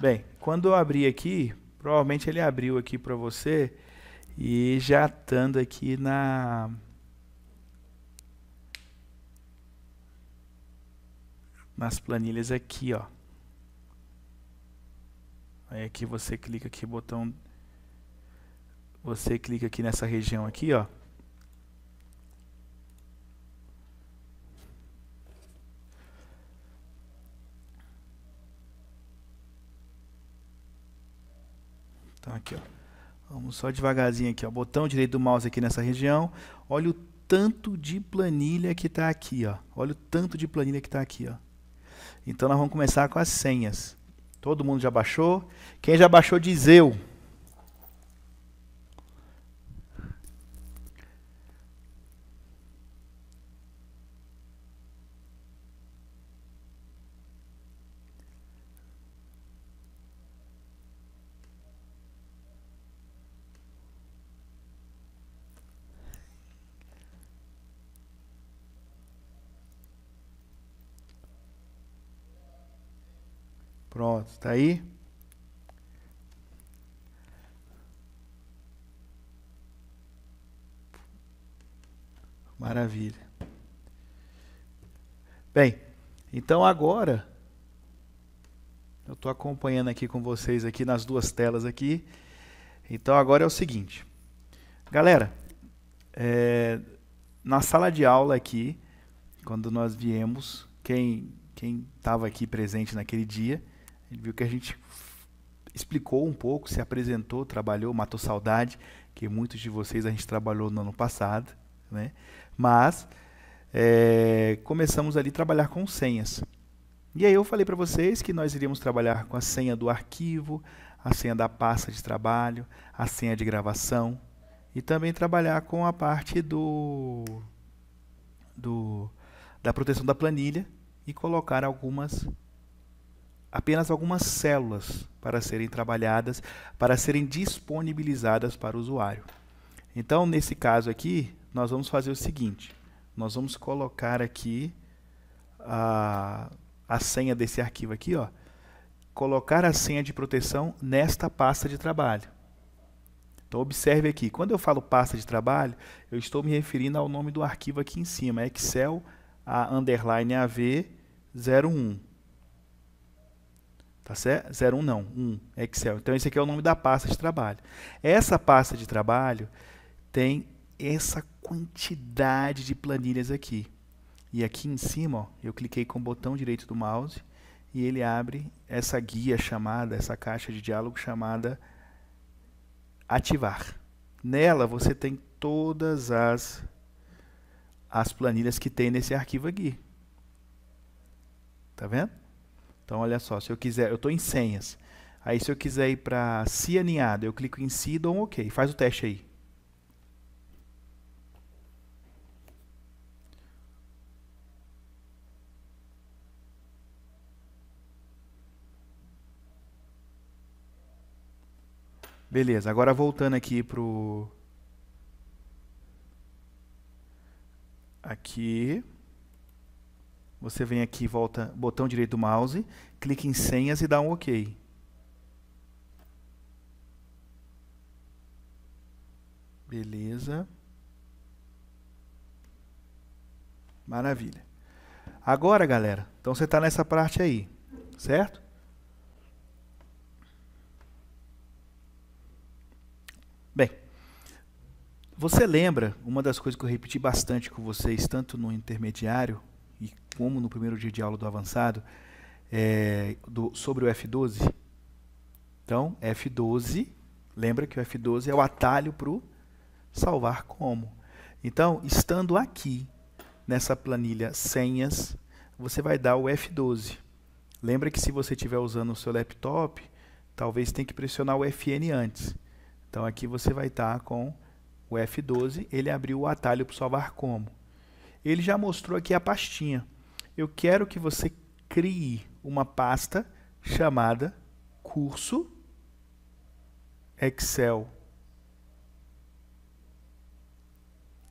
Bem, quando eu abri aqui, provavelmente ele abriu aqui para você e já estando aqui na nas planilhas aqui, ó. Aí aqui você clica aqui botão você clica aqui nessa região aqui, ó. Então aqui, ó. Vamos só devagarzinho aqui, ó. Botão direito do mouse aqui nessa região. Olha o tanto de planilha que está aqui, ó. Olha o tanto de planilha que está aqui, ó. Então nós vamos começar com as senhas. Todo mundo já baixou? Quem já baixou diz eu. Está aí? Maravilha. Bem, então agora eu estou acompanhando aqui com vocês aqui nas duas telas aqui. Então agora é o seguinte, galera, é, na sala de aula aqui, quando nós viemos, quem quem estava aqui presente naquele dia, ele viu que a gente explicou um pouco, se apresentou, trabalhou, matou saudade, que muitos de vocês a gente trabalhou no ano passado, né? Mas é, começamos ali a trabalhar com senhas. E aí eu falei para vocês que nós iríamos trabalhar com a senha do arquivo, a senha da pasta de trabalho, a senha de gravação e também trabalhar com a parte do, do da proteção da planilha e colocar algumas apenas algumas células para serem trabalhadas, para serem disponibilizadas para o usuário. Então, nesse caso aqui, nós vamos fazer o seguinte: nós vamos colocar aqui a, a senha desse arquivo aqui, ó. Colocar a senha de proteção nesta pasta de trabalho. Então observe aqui, quando eu falo pasta de trabalho, eu estou me referindo ao nome do arquivo aqui em cima, Excel a underline AV01. Tá certo? 01 não, 1, Excel. Então esse aqui é o nome da pasta de trabalho. Essa pasta de trabalho tem essa quantidade de planilhas aqui. E aqui em cima, ó, eu cliquei com o botão direito do mouse e ele abre essa guia chamada, essa caixa de diálogo chamada ativar. Nela você tem todas as as planilhas que tem nesse arquivo aqui. Tá vendo? Então, olha só, se eu quiser, eu estou em senhas. Aí, se eu quiser ir para si aninhado, eu clico em si e dou um OK. Faz o teste aí. Beleza, agora voltando aqui pro... Aqui. Você vem aqui, volta botão direito do mouse, clica em senhas e dá um OK. Beleza. Maravilha. Agora, galera, então você está nessa parte aí, certo? Bem, você lembra uma das coisas que eu repeti bastante com vocês, tanto no intermediário e como no primeiro dia de aula do avançado, é, do, sobre o F12. Então, F12, lembra que o F12 é o atalho para o salvar como. Então, estando aqui, nessa planilha senhas, você vai dar o F12. Lembra que se você estiver usando o seu laptop, talvez tenha que pressionar o FN antes. Então aqui você vai estar tá com o F12, ele abriu o atalho para salvar como ele já mostrou aqui a pastinha. Eu quero que você crie uma pasta chamada curso Excel.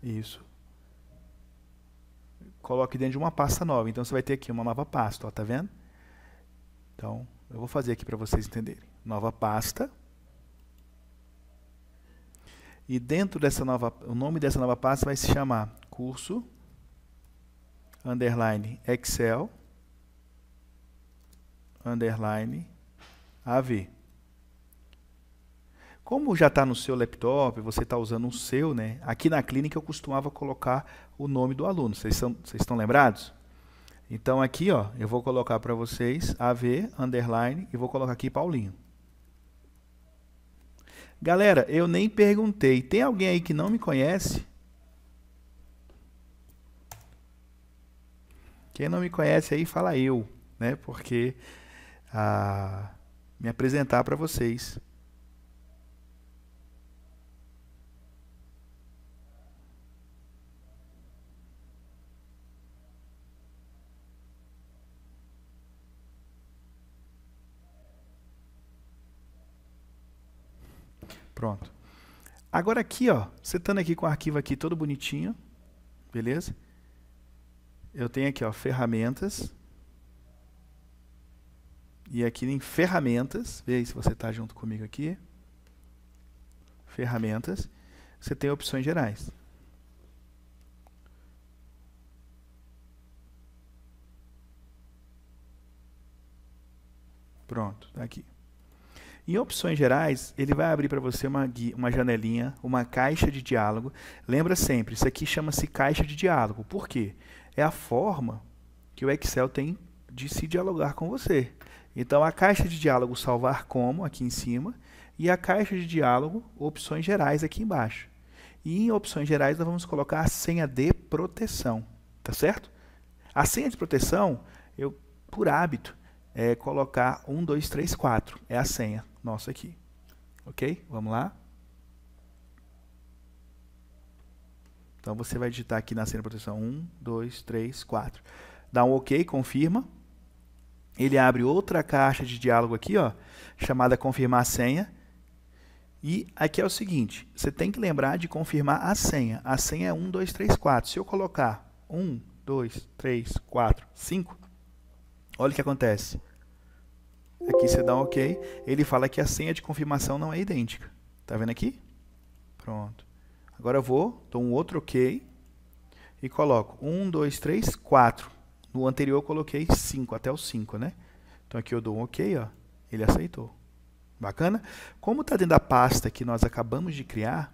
Isso. Coloque dentro de uma pasta nova. Então você vai ter aqui uma nova pasta, ó, tá vendo? Então, eu vou fazer aqui para vocês entenderem. Nova pasta. E dentro dessa nova, o nome dessa nova pasta vai se chamar curso underline Excel, underline AV. Como já está no seu laptop, você está usando o seu, né? Aqui na clínica eu costumava colocar o nome do aluno. Vocês, são, vocês estão lembrados? Então aqui, ó, eu vou colocar para vocês AV, underline, e vou colocar aqui Paulinho. Galera, eu nem perguntei. Tem alguém aí que não me conhece? Quem não me conhece aí, fala eu, né? Porque ah, me apresentar para vocês. Pronto. Agora aqui, ó, você estando aqui com o arquivo aqui todo bonitinho, beleza? eu tenho aqui, ó, ferramentas. E aqui em ferramentas, vê aí se você está junto comigo aqui. Ferramentas, você tem opções gerais. Pronto, está aqui. Em opções gerais, ele vai abrir para você uma, guia, uma janelinha, uma caixa de diálogo. Lembra sempre, isso aqui chama-se caixa de diálogo. Por quê? é a forma que o Excel tem de se dialogar com você. Então, a caixa de diálogo salvar como, aqui em cima, e a caixa de diálogo opções gerais aqui embaixo. E em opções gerais nós vamos colocar a senha de proteção, tá certo? A senha de proteção, eu, por hábito, é colocar 1, 2, 3, 4, é a senha nossa aqui. Ok? Vamos lá? Então você vai digitar aqui na cena proteção 1, 2, 3, 4. Dá um OK, confirma. Ele abre outra caixa de diálogo aqui, ó, chamada confirmar a senha. E aqui é o seguinte, você tem que lembrar de confirmar a senha. A senha é 1, 2, 3, 4. Se eu colocar 1, 2, 3, 4, 5, olha o que acontece. Aqui você dá um OK, ele fala que a senha de confirmação não é idêntica. Tá vendo aqui? Pronto. Agora eu vou, dou um outro OK e coloco 1, 2, 3, 4. No anterior eu coloquei 5, até o 5, né? Então aqui eu dou um OK, ó, ele aceitou. Bacana? Como está dentro da pasta que nós acabamos de criar,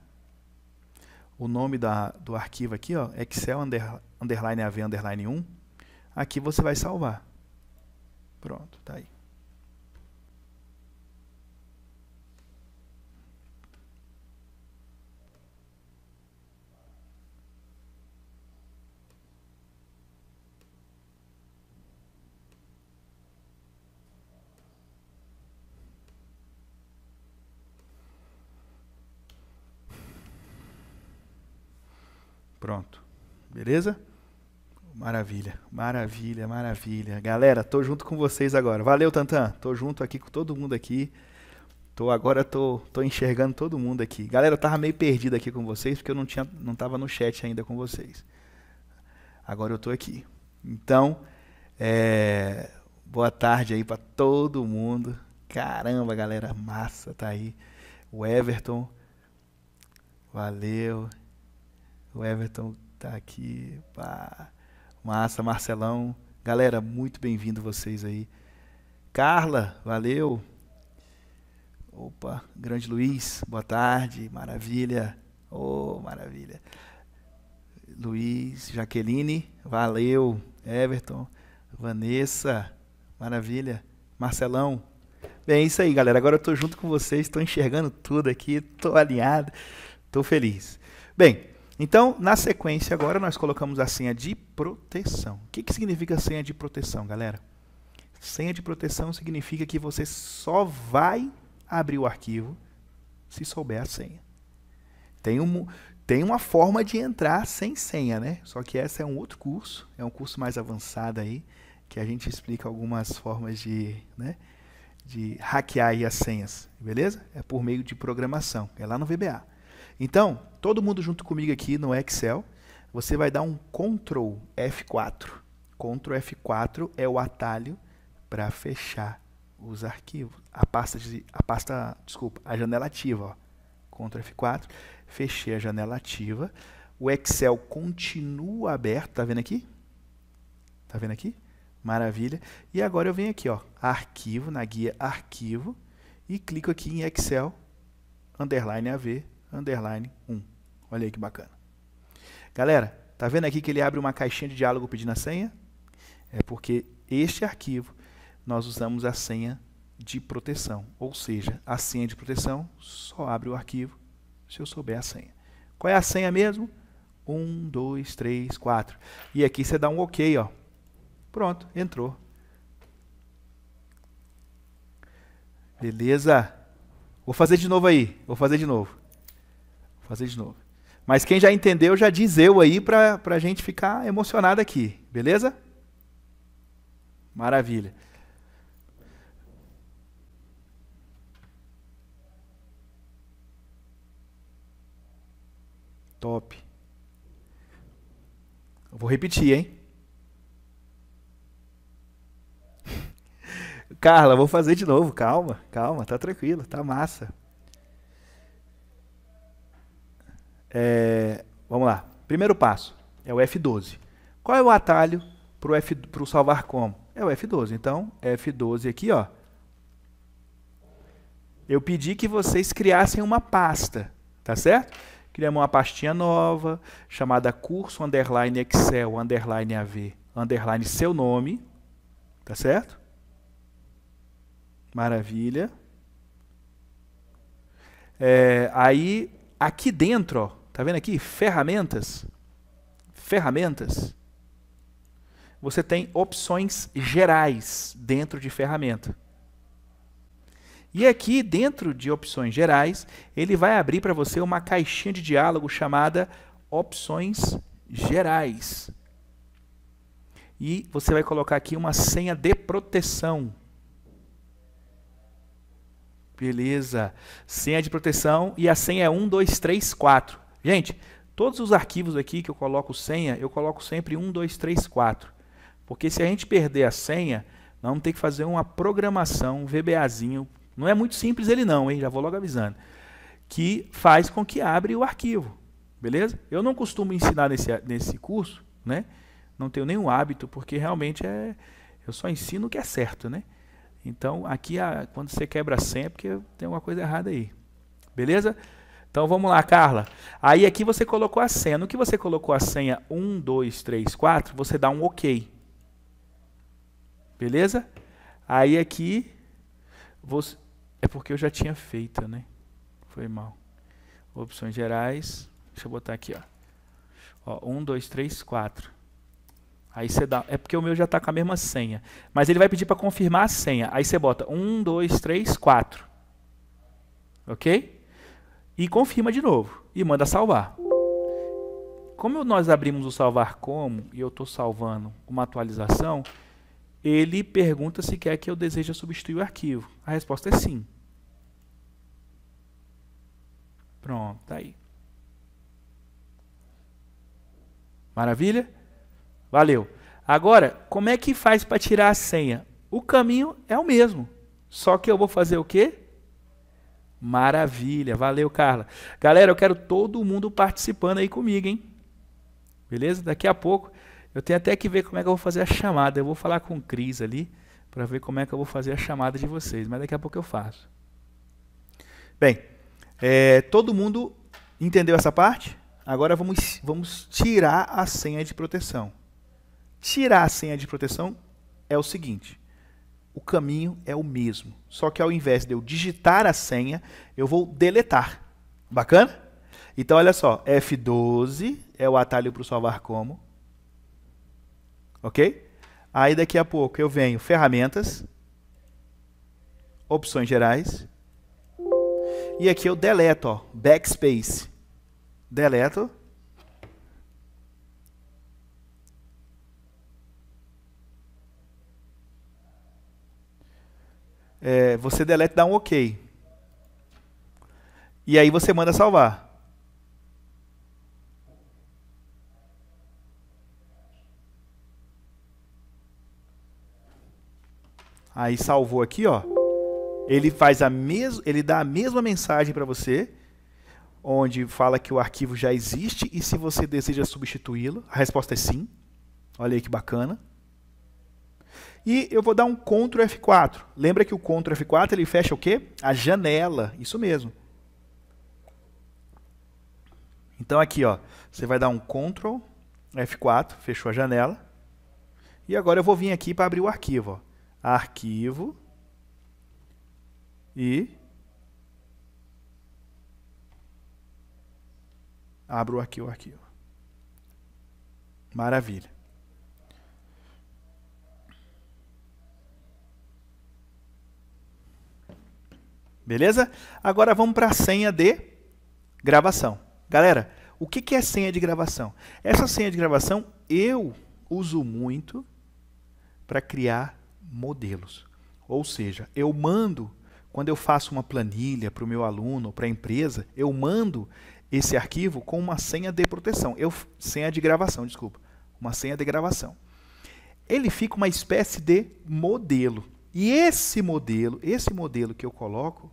o nome da, do arquivo aqui, ó, Excel under, underline AV underline 1, aqui você vai salvar. Pronto, tá aí. Pronto. Beleza? Maravilha, maravilha, maravilha. Galera, tô junto com vocês agora. Valeu, Tantan. Tô junto aqui com todo mundo aqui. Tô agora tô, tô enxergando todo mundo aqui. Galera, eu tava meio perdido aqui com vocês porque eu não tinha não tava no chat ainda com vocês. Agora eu tô aqui. Então, é, boa tarde aí para todo mundo. Caramba, galera, massa tá aí. O Everton. Valeu. O Everton tá aqui. Pá. Massa, Marcelão. Galera, muito bem-vindo vocês aí. Carla, valeu. Opa, grande Luiz, boa tarde, maravilha. Oh, maravilha. Luiz, Jaqueline, valeu. Everton, Vanessa, maravilha. Marcelão. Bem, é isso aí, galera. Agora eu tô junto com vocês, estou enxergando tudo aqui, tô alinhado, tô feliz. Bem, então, na sequência, agora nós colocamos a senha de proteção. O que, que significa senha de proteção, galera? Senha de proteção significa que você só vai abrir o arquivo se souber a senha. Tem, um, tem uma forma de entrar sem senha, né? Só que essa é um outro curso, é um curso mais avançado aí, que a gente explica algumas formas de, né, de hackear as senhas, beleza? É por meio de programação, é lá no VBA. Então, todo mundo junto comigo aqui no Excel, você vai dar um Ctrl F4. Ctrl F4 é o atalho para fechar os arquivos. A pasta, de, a pasta, desculpa, a janela ativa. Ó. Ctrl F4, fechei a janela ativa. O Excel continua aberto, tá vendo aqui? Tá vendo aqui? Maravilha. E agora eu venho aqui, ó, arquivo, na guia arquivo, e clico aqui em Excel, underline AV, underline 1. Olha aí que bacana. Galera, tá vendo aqui que ele abre uma caixinha de diálogo pedindo a senha? É porque este arquivo nós usamos a senha de proteção, ou seja, a senha de proteção só abre o arquivo se eu souber a senha. Qual é a senha mesmo? 1, 2, 3, 4. E aqui você dá um OK, ó. Pronto, entrou. Beleza? Vou fazer de novo aí. Vou fazer de novo. Vou fazer de novo. Mas quem já entendeu, já diz eu aí para a gente ficar emocionado aqui, beleza? Maravilha. Top. Eu vou repetir, hein? Carla, vou fazer de novo. Calma, calma, tá tranquilo, tá massa. É, vamos lá. Primeiro passo é o F12. Qual é o atalho para o F, pro salvar como? É o F12. Então, F12 aqui, ó. Eu pedi que vocês criassem uma pasta, tá certo? Criamos uma pastinha nova, chamada curso underline excel underline av underline seu nome, tá certo? Maravilha. É, aí, aqui dentro, ó, Tá vendo aqui? Ferramentas. Ferramentas. Você tem opções gerais dentro de ferramenta. E aqui, dentro de opções gerais, ele vai abrir para você uma caixinha de diálogo chamada opções gerais. E você vai colocar aqui uma senha de proteção. Beleza. Senha de proteção e a senha é 1, 2, 3, 4. Gente, todos os arquivos aqui que eu coloco senha, eu coloco sempre 1, 2, 3, 4. Porque se a gente perder a senha, nós vamos ter que fazer uma programação, um VBAzinho. Não é muito simples ele não, hein? Já vou logo avisando. Que faz com que abre o arquivo. Beleza? Eu não costumo ensinar nesse, nesse curso, né? Não tenho nenhum hábito, porque realmente é, eu só ensino o que é certo, né? Então, aqui, a, quando você quebra a senha, é porque tem alguma coisa errada aí. Beleza? Então vamos lá, Carla. Aí aqui você colocou a senha. No que você colocou a senha 1, 2, 3, 4, você dá um OK. Beleza? Aí aqui. Você... É porque eu já tinha feito, né? Foi mal. Opções gerais. Deixa eu botar aqui, ó. ó 1, 2, 3, 4. Aí você dá. É porque o meu já está com a mesma senha. Mas ele vai pedir para confirmar a senha. Aí você bota 1, 2, 3, 4. Ok? e confirma de novo e manda salvar. Como nós abrimos o salvar como e eu estou salvando uma atualização, ele pergunta se quer que eu deseja substituir o arquivo. A resposta é sim. Pronto, tá aí. Maravilha? Valeu. Agora, como é que faz para tirar a senha? O caminho é o mesmo, só que eu vou fazer o quê? Maravilha, valeu, Carla. Galera, eu quero todo mundo participando aí comigo, hein? Beleza? Daqui a pouco eu tenho até que ver como é que eu vou fazer a chamada. Eu vou falar com o Cris ali para ver como é que eu vou fazer a chamada de vocês, mas daqui a pouco eu faço. Bem, é, todo mundo entendeu essa parte? Agora vamos, vamos tirar a senha de proteção. Tirar a senha de proteção é o seguinte: o caminho é o mesmo. Só que ao invés de eu digitar a senha, eu vou deletar. Bacana? Então, olha só, F12 é o atalho para o salvar como. Ok? Aí, daqui a pouco, eu venho ferramentas, opções gerais, e aqui eu deleto, ó, backspace. Deleto. é, você delete dá um OK. E aí você manda salvar. Aí salvou aqui, ó. Ele faz a mesma, ele dá a mesma mensagem para você, onde fala que o arquivo já existe e se você deseja substituí-lo, a resposta é sim. Olha aí que bacana. E eu vou dar um CTRL F4. Lembra que o CTRL F4 ele fecha o quê? A janela, isso mesmo. Então aqui, ó, você vai dar um CTRL F4, fechou a janela. E agora eu vou vir aqui para abrir o arquivo. Ó. Arquivo e abro aqui o arquivo. Maravilha. Beleza? Agora vamos para a senha de gravação. Galera, o que, que é senha de gravação? Essa senha de gravação eu uso muito para criar modelos. Ou seja, eu mando, quando eu faço uma planilha para o meu aluno, para a empresa, eu mando esse arquivo com uma senha de proteção. Eu, senha de gravação, desculpa. Uma senha de gravação. Ele fica uma espécie de modelo. E esse modelo, esse modelo que eu coloco,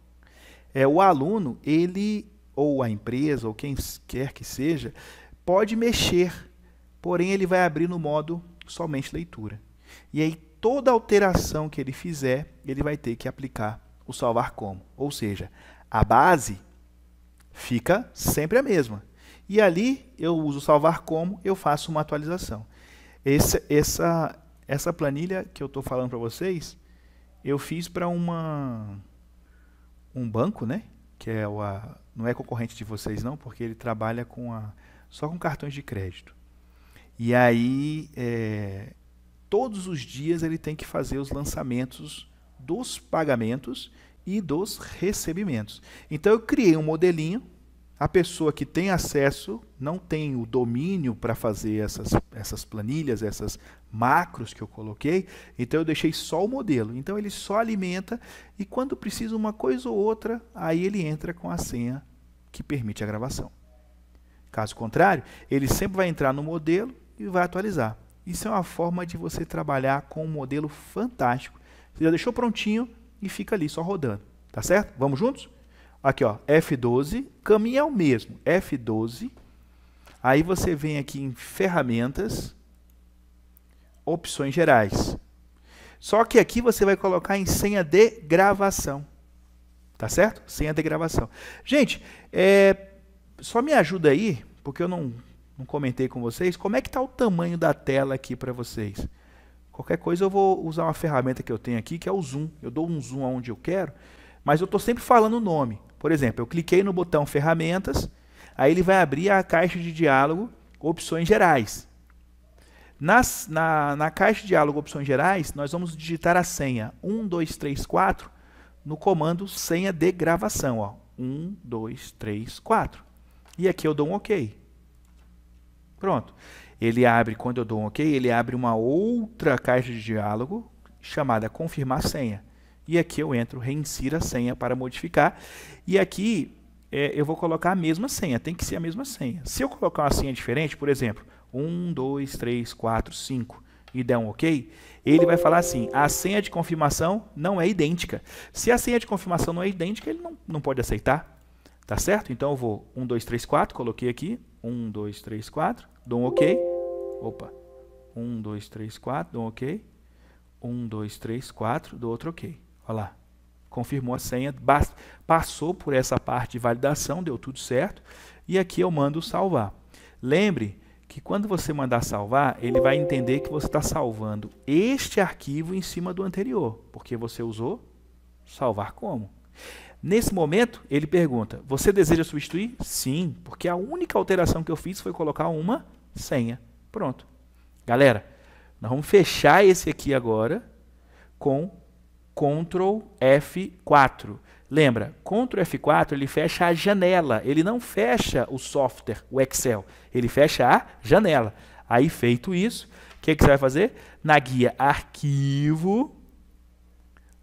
é, o aluno, ele, ou a empresa, ou quem quer que seja, pode mexer, porém ele vai abrir no modo somente leitura. E aí toda alteração que ele fizer, ele vai ter que aplicar o salvar como. Ou seja, a base fica sempre a mesma. E ali eu uso salvar como, eu faço uma atualização. Essa, essa, essa planilha que eu estou falando para vocês, eu fiz para uma um banco, né? Que é o, a, não é concorrente de vocês não, porque ele trabalha com a, só com cartões de crédito. E aí é, todos os dias ele tem que fazer os lançamentos dos pagamentos e dos recebimentos. Então eu criei um modelinho. A pessoa que tem acesso não tem o domínio para fazer essas, essas planilhas, essas macros que eu coloquei, então eu deixei só o modelo. Então ele só alimenta e quando precisa uma coisa ou outra, aí ele entra com a senha que permite a gravação. Caso contrário, ele sempre vai entrar no modelo e vai atualizar. Isso é uma forma de você trabalhar com um modelo fantástico. Você já deixou prontinho e fica ali só rodando, tá certo? Vamos juntos? Aqui, ó, F12, caminho é o mesmo, F12. Aí você vem aqui em ferramentas, opções gerais. Só que aqui você vai colocar em senha de gravação. Tá certo? Senha de gravação. Gente, é, só me ajuda aí, porque eu não, não comentei com vocês, como é que está o tamanho da tela aqui para vocês. Qualquer coisa eu vou usar uma ferramenta que eu tenho aqui, que é o zoom. Eu dou um zoom aonde eu quero, mas eu estou sempre falando o nome. Por exemplo, eu cliquei no botão ferramentas, aí ele vai abrir a caixa de diálogo opções gerais. Nas, na, na caixa de diálogo opções gerais, nós vamos digitar a senha 1234 no comando senha de gravação. Ó. 1, 2, 3, 4. E aqui eu dou um OK. Pronto. Ele abre, quando eu dou um OK, ele abre uma outra caixa de diálogo chamada confirmar senha. E aqui eu entro, reinsira a senha para modificar. E aqui é, eu vou colocar a mesma senha, tem que ser a mesma senha. Se eu colocar uma senha diferente, por exemplo, 1, 2, 3, 4, 5 e der um OK, ele vai falar assim: a senha de confirmação não é idêntica. Se a senha de confirmação não é idêntica, ele não, não pode aceitar. Tá certo? Então eu vou 1, 2, 3, 4, coloquei aqui. 1, 2, 3, 4, dou um OK. Opa! 1, 2, 3, 4, dou um OK. 1, 2, 3, 4, dou outro OK. Olha lá. Confirmou a senha, passou por essa parte de validação, deu tudo certo. E aqui eu mando salvar. Lembre se que quando você mandar salvar, ele vai entender que você está salvando este arquivo em cima do anterior, porque você usou salvar como. Nesse momento, ele pergunta: Você deseja substituir? Sim, porque a única alteração que eu fiz foi colocar uma senha. Pronto. Galera, nós vamos fechar esse aqui agora com Ctrl F4. Lembra, Ctrl F4 ele fecha a janela, ele não fecha o software, o Excel, ele fecha a janela. Aí feito isso, o que, que você vai fazer? Na guia Arquivo,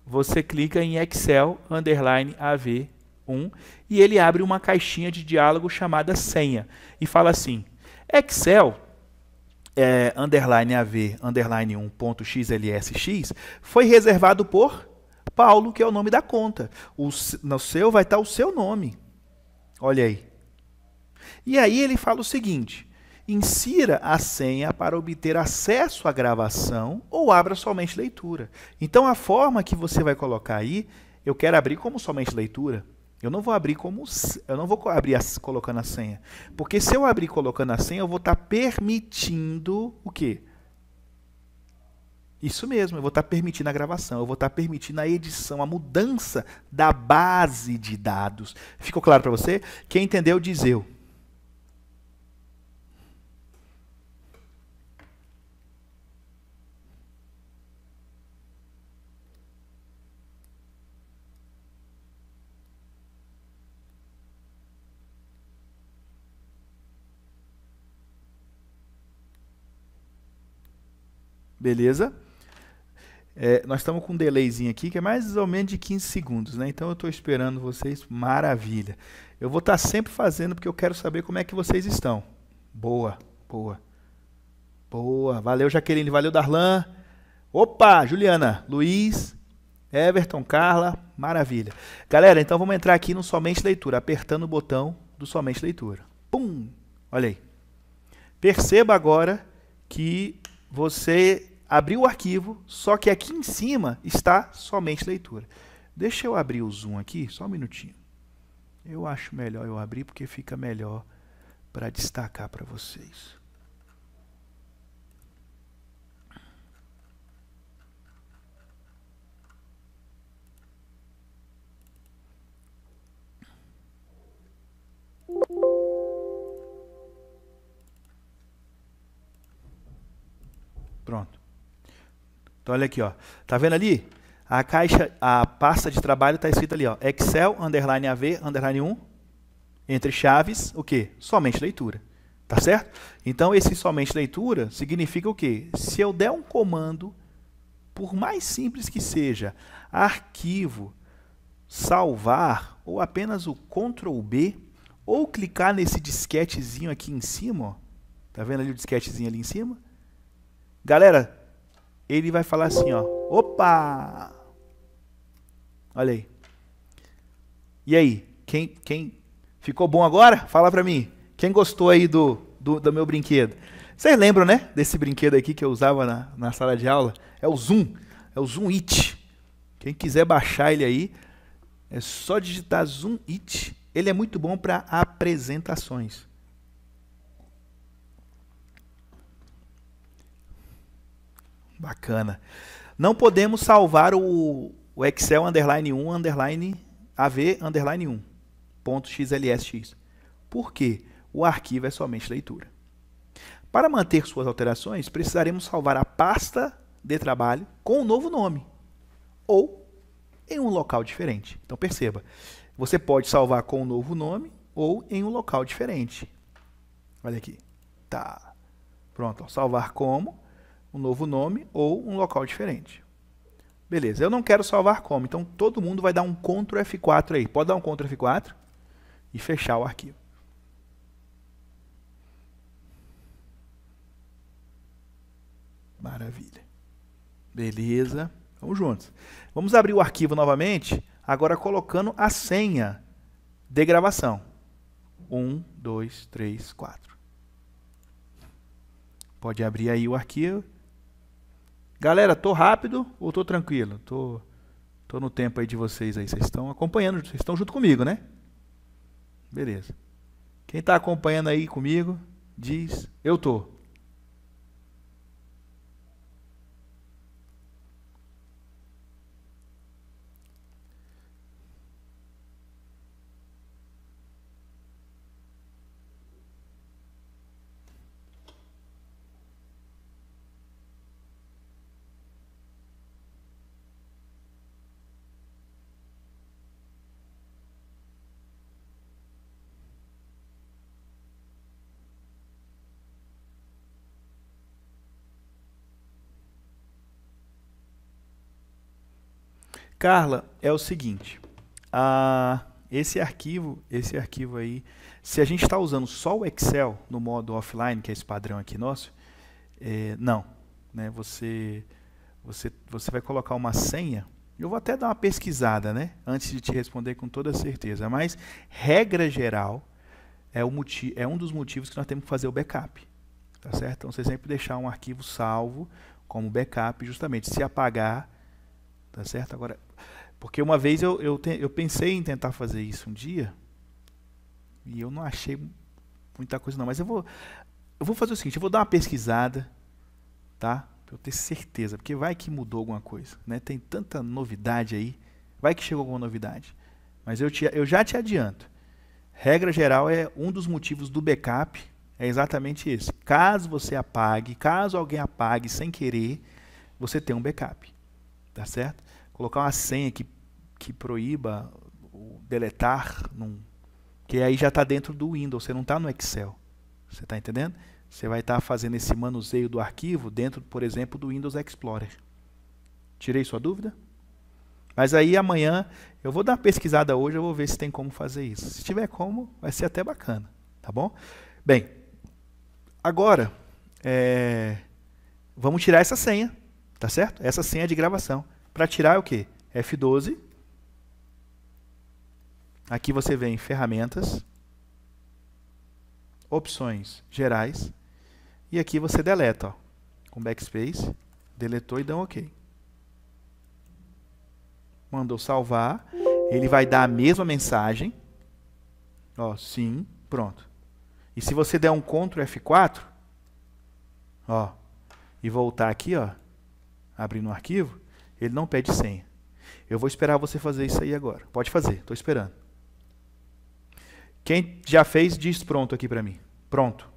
você clica em Excel underline AV1 e ele abre uma caixinha de diálogo chamada senha e fala assim: Excel é, underline AV underline 1.xlsx foi reservado por Paulo, que é o nome da conta. O, no seu vai estar o seu nome. Olha aí. E aí ele fala o seguinte: insira a senha para obter acesso à gravação ou abra somente leitura. Então a forma que você vai colocar aí, eu quero abrir como somente leitura. Eu não vou abrir como eu não vou abrir colocando a senha, porque se eu abrir colocando a senha, eu vou estar permitindo o quê? Isso mesmo, eu vou estar permitindo a gravação, eu vou estar permitindo a edição, a mudança da base de dados. Ficou claro para você? Quem entendeu, diz eu. Beleza? É, nós estamos com um delayzinho aqui que é mais ou menos de 15 segundos, né? Então eu estou esperando vocês, maravilha. Eu vou estar tá sempre fazendo porque eu quero saber como é que vocês estão. Boa, boa. Boa, valeu Jaqueline, valeu Darlan. Opa, Juliana, Luiz, Everton, Carla, maravilha. Galera, então vamos entrar aqui no Somente Leitura, apertando o botão do Somente Leitura. Pum, olha aí. Perceba agora que você abrir o arquivo, só que aqui em cima está somente leitura. Deixa eu abrir o zoom aqui, só um minutinho. Eu acho melhor eu abrir porque fica melhor para destacar para vocês. Pronto. Então olha aqui, ó. Tá vendo ali? A caixa, a pasta de trabalho está escrita ali, ó. Excel underline AV underline 1 entre chaves, o quê? Somente leitura. Tá certo? Então esse somente leitura significa o quê? Se eu der um comando, por mais simples que seja, arquivo, salvar ou apenas o Ctrl B ou clicar nesse disquetezinho aqui em cima, ó. Tá vendo ali o disquetezinho ali em cima? Galera, ele vai falar assim, ó, opa! Olha aí. E aí, quem, quem ficou bom agora? Fala para mim. Quem gostou aí do, do, do meu brinquedo? Vocês lembram, né? Desse brinquedo aqui que eu usava na, na sala de aula? É o Zoom. É o Zoom It. Quem quiser baixar ele aí, é só digitar Zoom It. Ele é muito bom para apresentações. Bacana. Não podemos salvar o, o Excel underline 1, underline AV underline 1, ponto xlsx. Por quê? O arquivo é somente leitura. Para manter suas alterações, precisaremos salvar a pasta de trabalho com o um novo nome ou em um local diferente. Então perceba, você pode salvar com o um novo nome ou em um local diferente. Olha aqui. Tá. Pronto, salvar como um novo nome ou um local diferente. Beleza, eu não quero salvar como, então todo mundo vai dar um CTRL F4 aí. Pode dar um CTRL F4 e fechar o arquivo. Maravilha. Beleza, vamos juntos. Vamos abrir o arquivo novamente, agora colocando a senha de gravação. 1, 2, 3, 4. Pode abrir aí o arquivo. Galera, tô rápido ou tô tranquilo? Tô, tô no tempo aí de vocês aí. Vocês estão acompanhando, vocês estão junto comigo, né? Beleza. Quem está acompanhando aí comigo, diz, eu tô. Carla, é o seguinte. esse arquivo, esse arquivo aí, se a gente está usando só o Excel no modo offline, que é esse padrão aqui nosso, é, não. Né, você, você, você vai colocar uma senha. Eu vou até dar uma pesquisada, né? Antes de te responder com toda certeza. Mas, regra geral, é, o é um dos motivos que nós temos que fazer o backup. Tá certo? Então, você sempre deixar um arquivo salvo como backup, justamente se apagar, Tá certo? Agora, porque uma vez eu, eu, te, eu pensei em tentar fazer isso um dia e eu não achei muita coisa não. Mas eu vou, eu vou fazer o seguinte, eu vou dar uma pesquisada, tá? Pra eu ter certeza, porque vai que mudou alguma coisa, né? Tem tanta novidade aí, vai que chegou alguma novidade. Mas eu, te, eu já te adianto, regra geral é um dos motivos do backup é exatamente esse. Caso você apague, caso alguém apague sem querer, você tem um backup tá certo? Colocar uma senha que, que proíba o deletar, num, que aí já está dentro do Windows, você não está no Excel. Você está entendendo? Você vai estar tá fazendo esse manuseio do arquivo dentro, por exemplo, do Windows Explorer. Tirei sua dúvida? Mas aí amanhã eu vou dar uma pesquisada hoje, eu vou ver se tem como fazer isso. Se tiver como, vai ser até bacana, tá bom? Bem, agora é, vamos tirar essa senha. Tá certo? Essa senha é de gravação. Para tirar é o que? F12. Aqui você vem ferramentas, opções gerais, e aqui você deleta, ó, com backspace, deletou e dá um OK. Mandou salvar, ele vai dar a mesma mensagem, ó, sim, pronto. E se você der um Ctrl F4, ó, e voltar aqui, ó, abrindo um arquivo, ele não pede senha. Eu vou esperar você fazer isso aí agora. Pode fazer, estou esperando. Quem já fez, diz pronto aqui para mim. Pronto.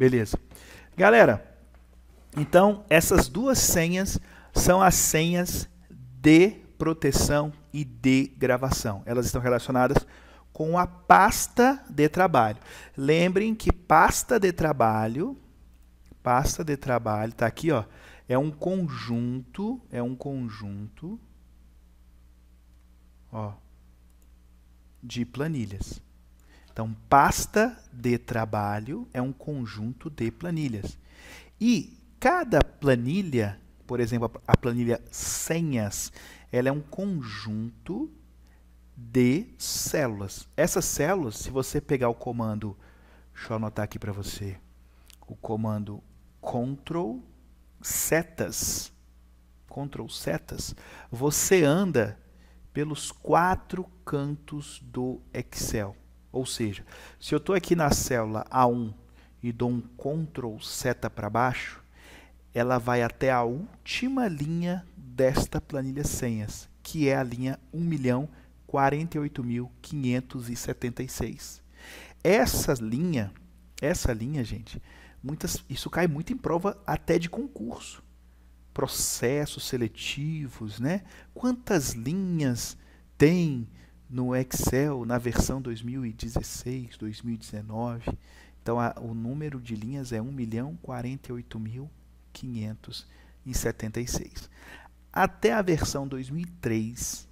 Beleza. Galera, então essas duas senhas são as senhas de proteção e de gravação. Elas estão relacionadas com a pasta de trabalho. Lembrem que pasta de trabalho, pasta de trabalho, está aqui, ó, é um conjunto, é um conjunto, ó, de planilhas. Então, pasta de trabalho é um conjunto de planilhas. E cada planilha, por exemplo, a planilha senhas, ela é um conjunto de células. Essas células, se você pegar o comando, deixa eu anotar aqui para você, o comando Ctrl setas, Ctrl setas, você anda pelos quatro cantos do Excel. Ou seja, se eu estou aqui na célula A1 e dou um Ctrl seta para baixo, ela vai até a última linha desta planilha senhas, que é a linha 1.048.576. Essa linha, essa linha, gente, muitas, isso cai muito em prova até de concurso. Processos seletivos, né? Quantas linhas tem no Excel, na versão 2016, 2019, então a, o número de linhas é 1 milhão Até a versão 2003,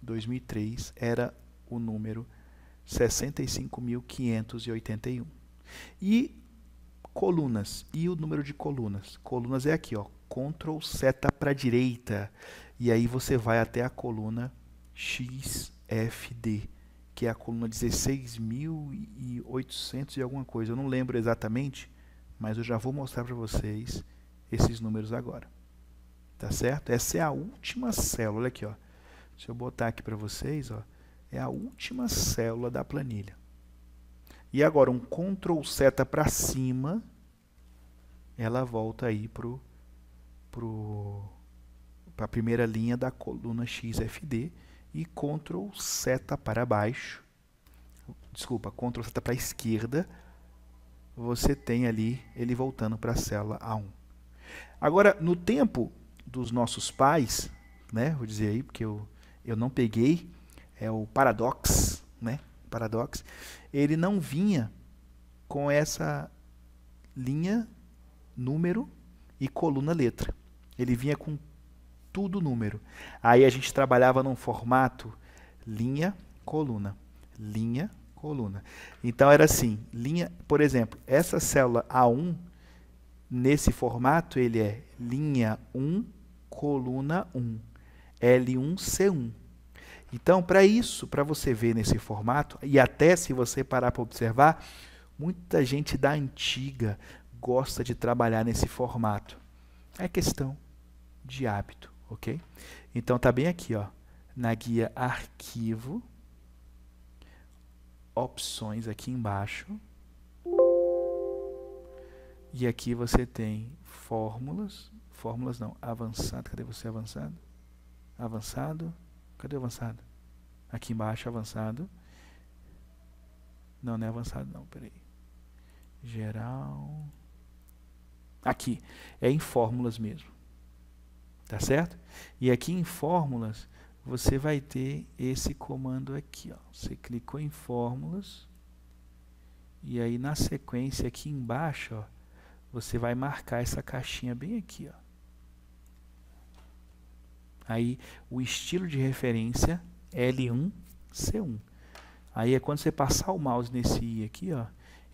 2003 era o número 65.581. E colunas, e o número de colunas? Colunas é aqui, ó, Ctrl Z para a direita. E aí você vai até a coluna X FD, que é a coluna 16.800 e alguma coisa. Eu não lembro exatamente, mas eu já vou mostrar para vocês esses números agora. Tá certo? Essa é a última célula Olha aqui, ó. Deixa eu botar aqui para vocês, ó. É a última célula da planilha. E agora um Ctrl seta para cima, ela volta aí pro pro para a primeira linha da coluna XFD e Ctrl seta para baixo, desculpa, Ctrl seta para a esquerda, você tem ali ele voltando para a célula A1. Agora, no tempo dos nossos pais, né, vou dizer aí porque eu, eu não peguei, é o paradox, né, paradox, ele não vinha com essa linha, número e coluna letra. Ele vinha com tudo número. Aí a gente trabalhava num formato linha, coluna, linha, coluna. Então era assim, linha, por exemplo, essa célula A1 nesse formato ele é linha 1, coluna 1, L1C1. Então, para isso, para você ver nesse formato e até se você parar para observar, muita gente da antiga gosta de trabalhar nesse formato. É questão de hábito ok? Então tá bem aqui, ó, na guia arquivo, opções aqui embaixo. E aqui você tem fórmulas, fórmulas não, avançado, cadê você avançado? Avançado, cadê avançado? Aqui embaixo, avançado. Não, não é avançado não, peraí. Geral. Aqui, é em fórmulas mesmo. Tá certo? E aqui em fórmulas, você vai ter esse comando aqui. Ó. Você clicou em fórmulas. E aí na sequência aqui embaixo, ó, você vai marcar essa caixinha bem aqui. Ó. Aí o estilo de referência L1, C1. Aí é quando você passar o mouse nesse i aqui, ó,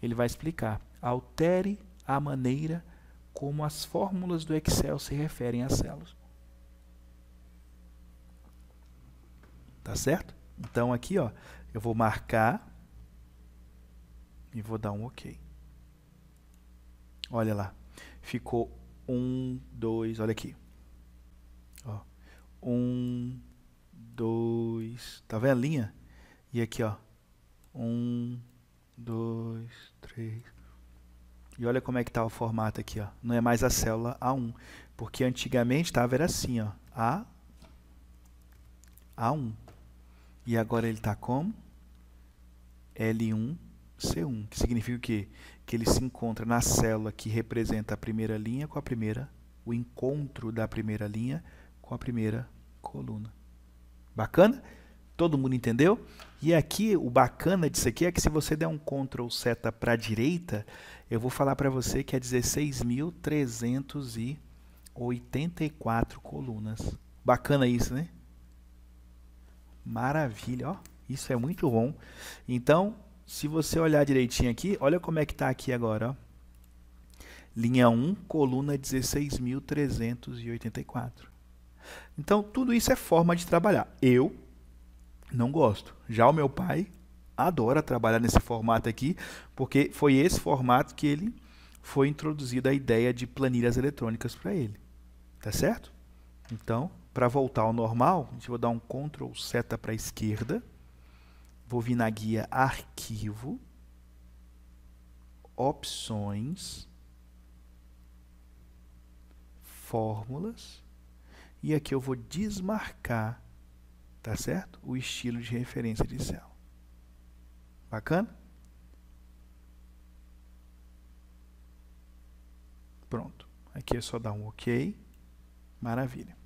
ele vai explicar. Altere a maneira como as fórmulas do Excel se referem às células. Tá certo? Então aqui, ó, eu vou marcar e vou dar um OK. Olha lá. Ficou um, dois, olha aqui. Ó, um, dois, tá vendo a linha? E aqui, ó, um, dois, três. E olha como é que tá o formato aqui, ó. Não é mais a célula A1, porque antigamente estava era assim, ó, A, A1. E agora ele está como? L1C1, que significa o quê? Que ele se encontra na célula que representa a primeira linha com a primeira, o encontro da primeira linha com a primeira coluna. Bacana? Todo mundo entendeu? E aqui, o bacana disso aqui é que se você der um Ctrl seta para a direita, eu vou falar para você que é 16.384 colunas. Bacana isso, né? Maravilha, ó. Isso é muito bom. Então, se você olhar direitinho aqui, olha como é que está aqui agora, ó. Linha 1, coluna 16.384. Então, tudo isso é forma de trabalhar. Eu não gosto. Já o meu pai adora trabalhar nesse formato aqui, porque foi esse formato que ele foi introduzida a ideia de planilhas eletrônicas para ele. Tá certo? Então, para voltar ao normal, a gente dar um Ctrl seta para a esquerda, vou vir na guia Arquivo, Opções, Fórmulas, e aqui eu vou desmarcar, tá certo? O estilo de referência de céu. Bacana? Pronto. Aqui é só dar um OK. Maravilha.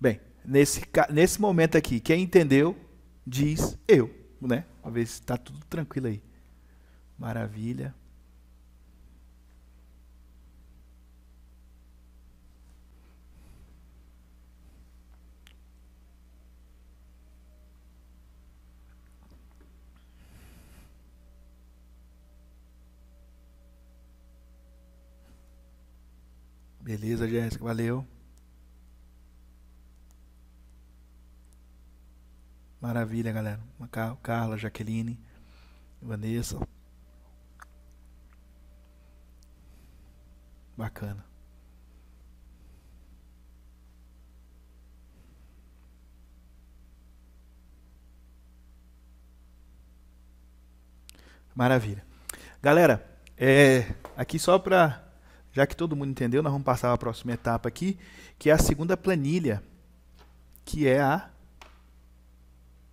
Bem, nesse, nesse momento aqui, quem entendeu, diz eu, né? Uma vez está tudo tranquilo aí. Maravilha. Beleza, Jéssica, valeu. Maravilha, galera. Carla, Jaqueline, Vanessa. Bacana. Maravilha. Galera, é, aqui só para. Já que todo mundo entendeu, nós vamos passar a próxima etapa aqui, que é a segunda planilha, que é a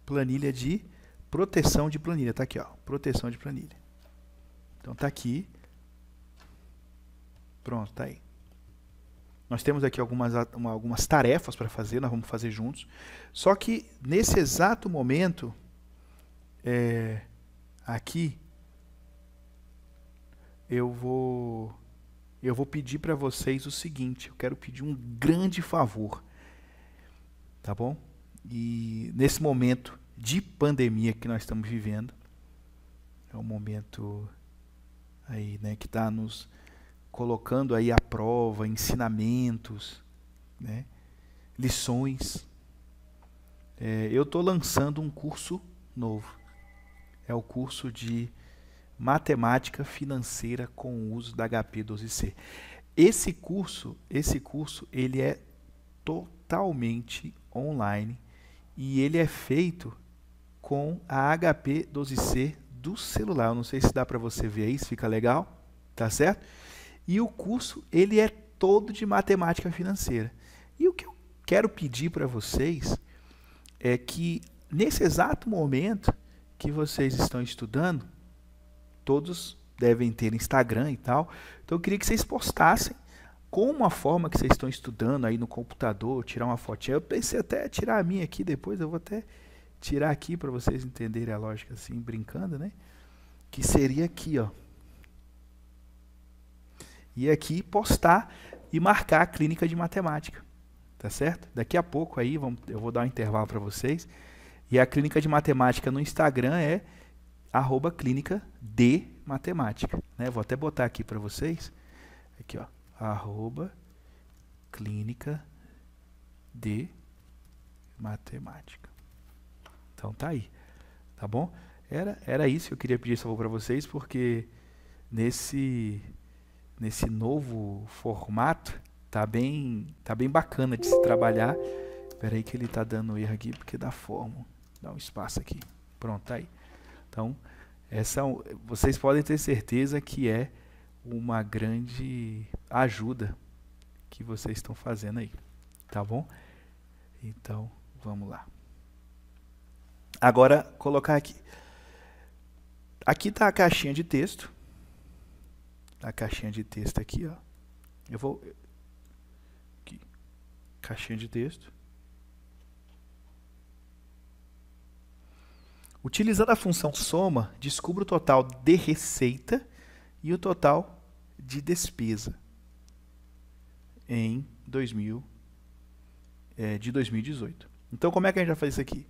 planilha de proteção de planilha. Está aqui, ó, proteção de planilha. Então está aqui. Pronto, está aí. Nós temos aqui algumas, algumas tarefas para fazer, nós vamos fazer juntos. Só que nesse exato momento, é, aqui, eu vou, eu vou pedir para vocês o seguinte: eu quero pedir um grande favor. Tá bom? E nesse momento de pandemia que nós estamos vivendo, é um momento aí, né, que está nos colocando aí à prova, ensinamentos, né, lições. É, eu estou lançando um curso novo. É o curso de matemática financeira com o uso da HP 12C. Esse curso, esse curso, ele é totalmente online e ele é feito com a HP 12C do celular. Eu não sei se dá para você ver aí, se fica legal, tá certo? E o curso, ele é todo de matemática financeira. E o que eu quero pedir para vocês é que nesse exato momento que vocês estão estudando, todos devem ter Instagram e tal. Então eu queria que vocês postassem com a forma que vocês estão estudando aí no computador, tirar uma fotinha. Eu pensei até tirar a minha aqui depois, eu vou até tirar aqui para vocês entenderem a lógica assim, brincando, né? Que seria aqui, ó. E aqui postar e marcar a clínica de matemática. Tá certo? Daqui a pouco aí vamos, eu vou dar um intervalo para vocês. E a clínica de matemática no Instagram é arroba clínica de matemática. Né? Vou até botar aqui para vocês. Aqui, ó arroba clínica de matemática. Então tá aí, tá bom? Era, era isso que eu queria pedir favor para vocês, porque nesse nesse novo formato tá bem tá bem bacana de se trabalhar. Espera aí que ele tá dando erro aqui porque dá forma. Dá um espaço aqui. Pronto, tá aí. Então, essa vocês podem ter certeza que é uma grande ajuda que vocês estão fazendo aí, tá bom? Então, vamos lá. Agora, colocar aqui. Aqui está a caixinha de texto. A caixinha de texto aqui, ó. Eu vou... Aqui. Caixinha de texto. Utilizando a função soma, descubra o total de receita e o total de despesa em 2000, é, de 2018. Então, como é que a gente vai fazer isso aqui?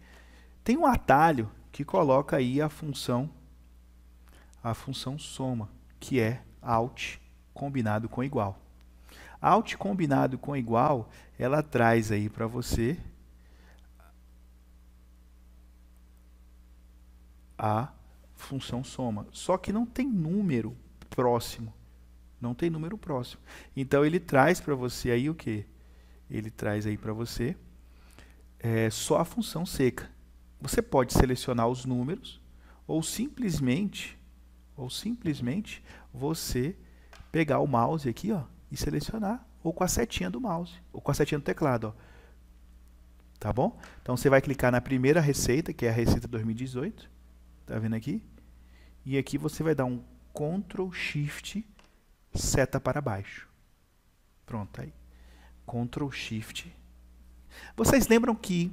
Tem um atalho que coloca aí a função a função soma, que é alt combinado com igual. Alt combinado com igual, ela traz aí para você a função soma. Só que não tem número próximo. Não tem número próximo. Então ele traz para você aí o que? Ele traz aí para você é, só a função seca. Você pode selecionar os números ou simplesmente ou simplesmente você pegar o mouse aqui, ó, e selecionar ou com a setinha do mouse, ou com a setinha do teclado, ó. Tá bom? Então você vai clicar na primeira receita, que é a receita 2018. Tá vendo aqui? E aqui você vai dar um Ctrl Shift seta para baixo. Pronto aí. Ctrl Shift. Vocês lembram que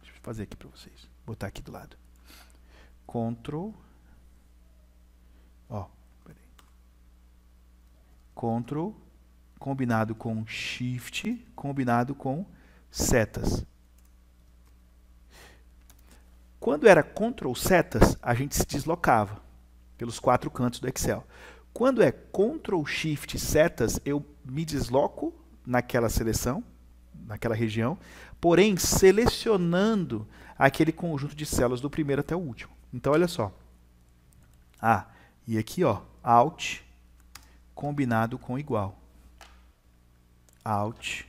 Deixa eu fazer aqui para vocês. Botar aqui do lado. Ctrl Ó, peraí. Ctrl combinado com Shift combinado com setas. Quando era Ctrl setas, a gente se deslocava pelos quatro cantos do Excel. Quando é Ctrl Shift setas, eu me desloco naquela seleção, naquela região, porém selecionando aquele conjunto de células do primeiro até o último. Então olha só. Ah, e aqui ó, Alt combinado com igual. Alt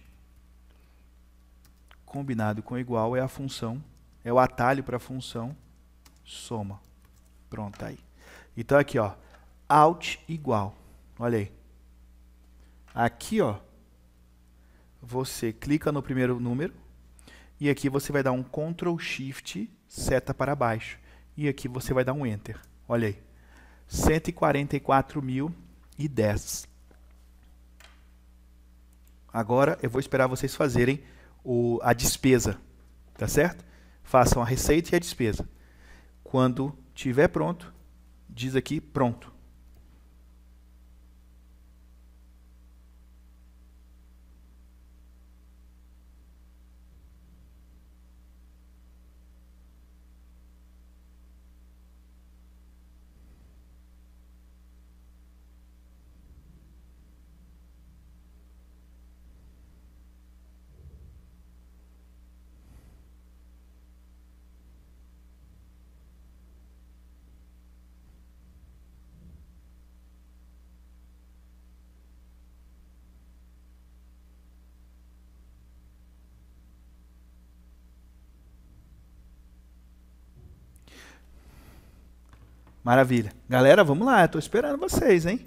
combinado com igual é a função, é o atalho para a função soma. Pronto, tá aí. Então aqui ó, alt igual. Olha aí. Aqui, ó, você clica no primeiro número e aqui você vai dar um Ctrl Shift seta para baixo e aqui você vai dar um Enter. Olha aí. 144.010. Agora eu vou esperar vocês fazerem o, a despesa, tá certo? Façam a receita e a despesa. Quando tiver pronto, diz aqui pronto. Maravilha. Galera, vamos lá, estou esperando vocês, hein?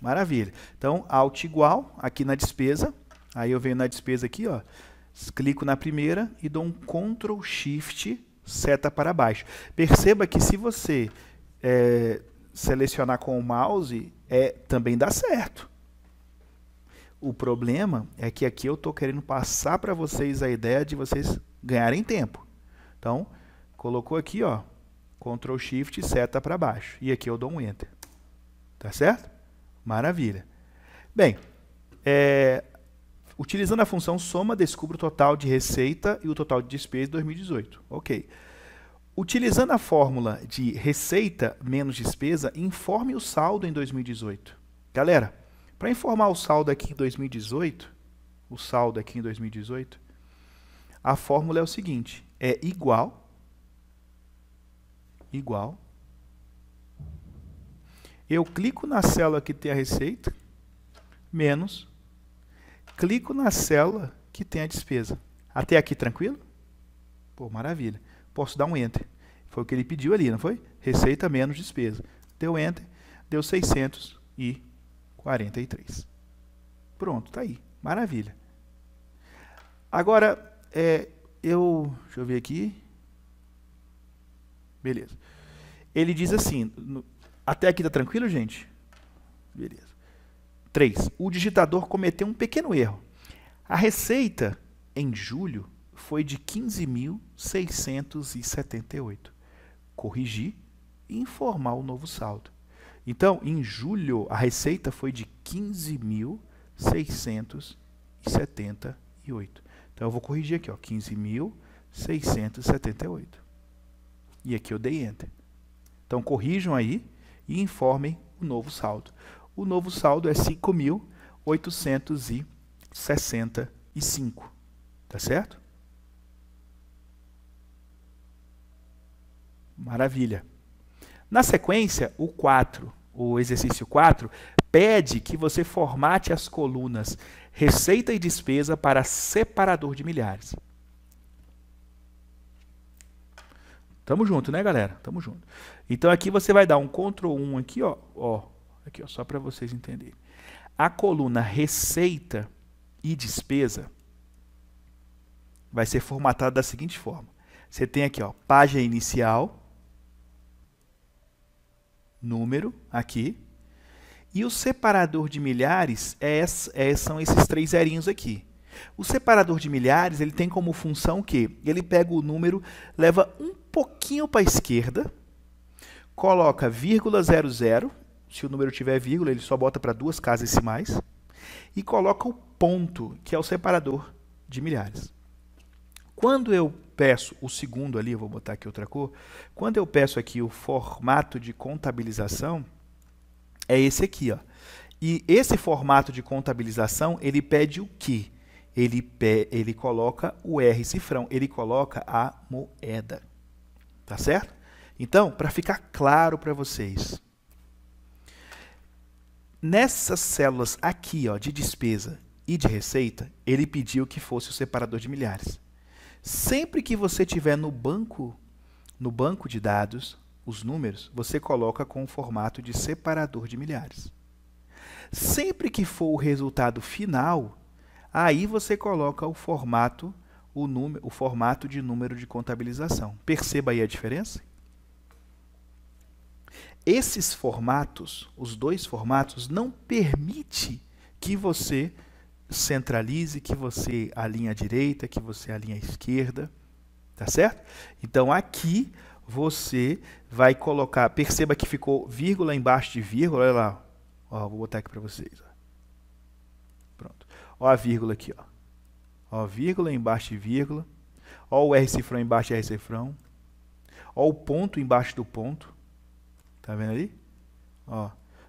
Maravilha. Então, alt igual, aqui na despesa. Aí eu venho na despesa aqui, ó. Clico na primeira e dou um Ctrl Shift, seta para baixo. Perceba que se você é, selecionar com o mouse, é, também dá certo. O problema é que aqui eu estou querendo passar para vocês a ideia de vocês ganharem tempo. Então, colocou aqui, ó, Ctrl Shift seta para baixo. E aqui eu dou um Enter. Tá certo? Maravilha. Bem, é, utilizando a função soma, descubro o total de receita e o total de despesa de 2018. Ok. Utilizando a fórmula de receita menos despesa, informe o saldo em 2018. Galera, para informar o saldo aqui em 2018, o saldo aqui em 2018, a fórmula é o seguinte, é igual igual. Eu clico na célula que tem a receita, menos. Clico na célula que tem a despesa. Até aqui tranquilo? Pô, maravilha. Posso dar um enter. Foi o que ele pediu ali, não foi? Receita menos despesa. Deu enter, deu 643. Pronto, tá aí. Maravilha. Agora, é, eu. Deixa eu ver aqui. Beleza. Ele diz assim, no, até aqui tá tranquilo, gente? Beleza. 3. O digitador cometeu um pequeno erro. A receita em julho foi de 15.678. Corrigir e informar o novo saldo. Então, em julho, a receita foi de 15.678. Então, eu vou corrigir aqui, 15.678. E aqui eu dei Enter. Então corrijam aí e informem o novo saldo. O novo saldo é 5.865, tá certo? Maravilha. Na sequência, o 4, o exercício 4, pede que você formate as colunas receita e despesa para separador de milhares. Tamo junto, né, galera? Tamo junto. Então aqui você vai dar um Ctrl 1 aqui, ó, ó, aqui, ó, só para vocês entenderem. A coluna receita e despesa vai ser formatada da seguinte forma. Você tem aqui, ó, página inicial, número aqui, e o separador de milhares é, é são esses três zerinhos aqui. O separador de milhares ele tem como função que ele pega o número, leva um pouquinho para a esquerda, coloca vírgula 00, se o número tiver vírgula, ele só bota para duas casas decimais, e coloca o ponto, que é o separador de milhares. Quando eu peço o segundo ali, vou botar aqui outra cor, quando eu peço aqui o formato de contabilização, é esse aqui, ó. E esse formato de contabilização, ele pede o quê? ele, ele coloca o R cifrão, ele coloca a moeda. Tá certo? Então, para ficar claro para vocês, nessas células aqui, ó, de despesa e de receita, ele pediu que fosse o separador de milhares. Sempre que você tiver no banco, no banco de dados, os números, você coloca com o formato de separador de milhares. Sempre que for o resultado final, Aí você coloca o formato, o, número, o formato de número de contabilização. Perceba aí a diferença? Esses formatos, os dois formatos, não permite que você centralize, que você alinhe à direita, que você alinhe à esquerda, tá certo? Então aqui você vai colocar, perceba que ficou vírgula embaixo de vírgula, olha lá, ó, vou botar aqui para vocês. Ó. Ó a vírgula aqui, ó. Ó vírgula embaixo de vírgula. Ó o R cifrão embaixo de R cifrão. Ó o ponto embaixo do ponto. Tá vendo ali? Ó.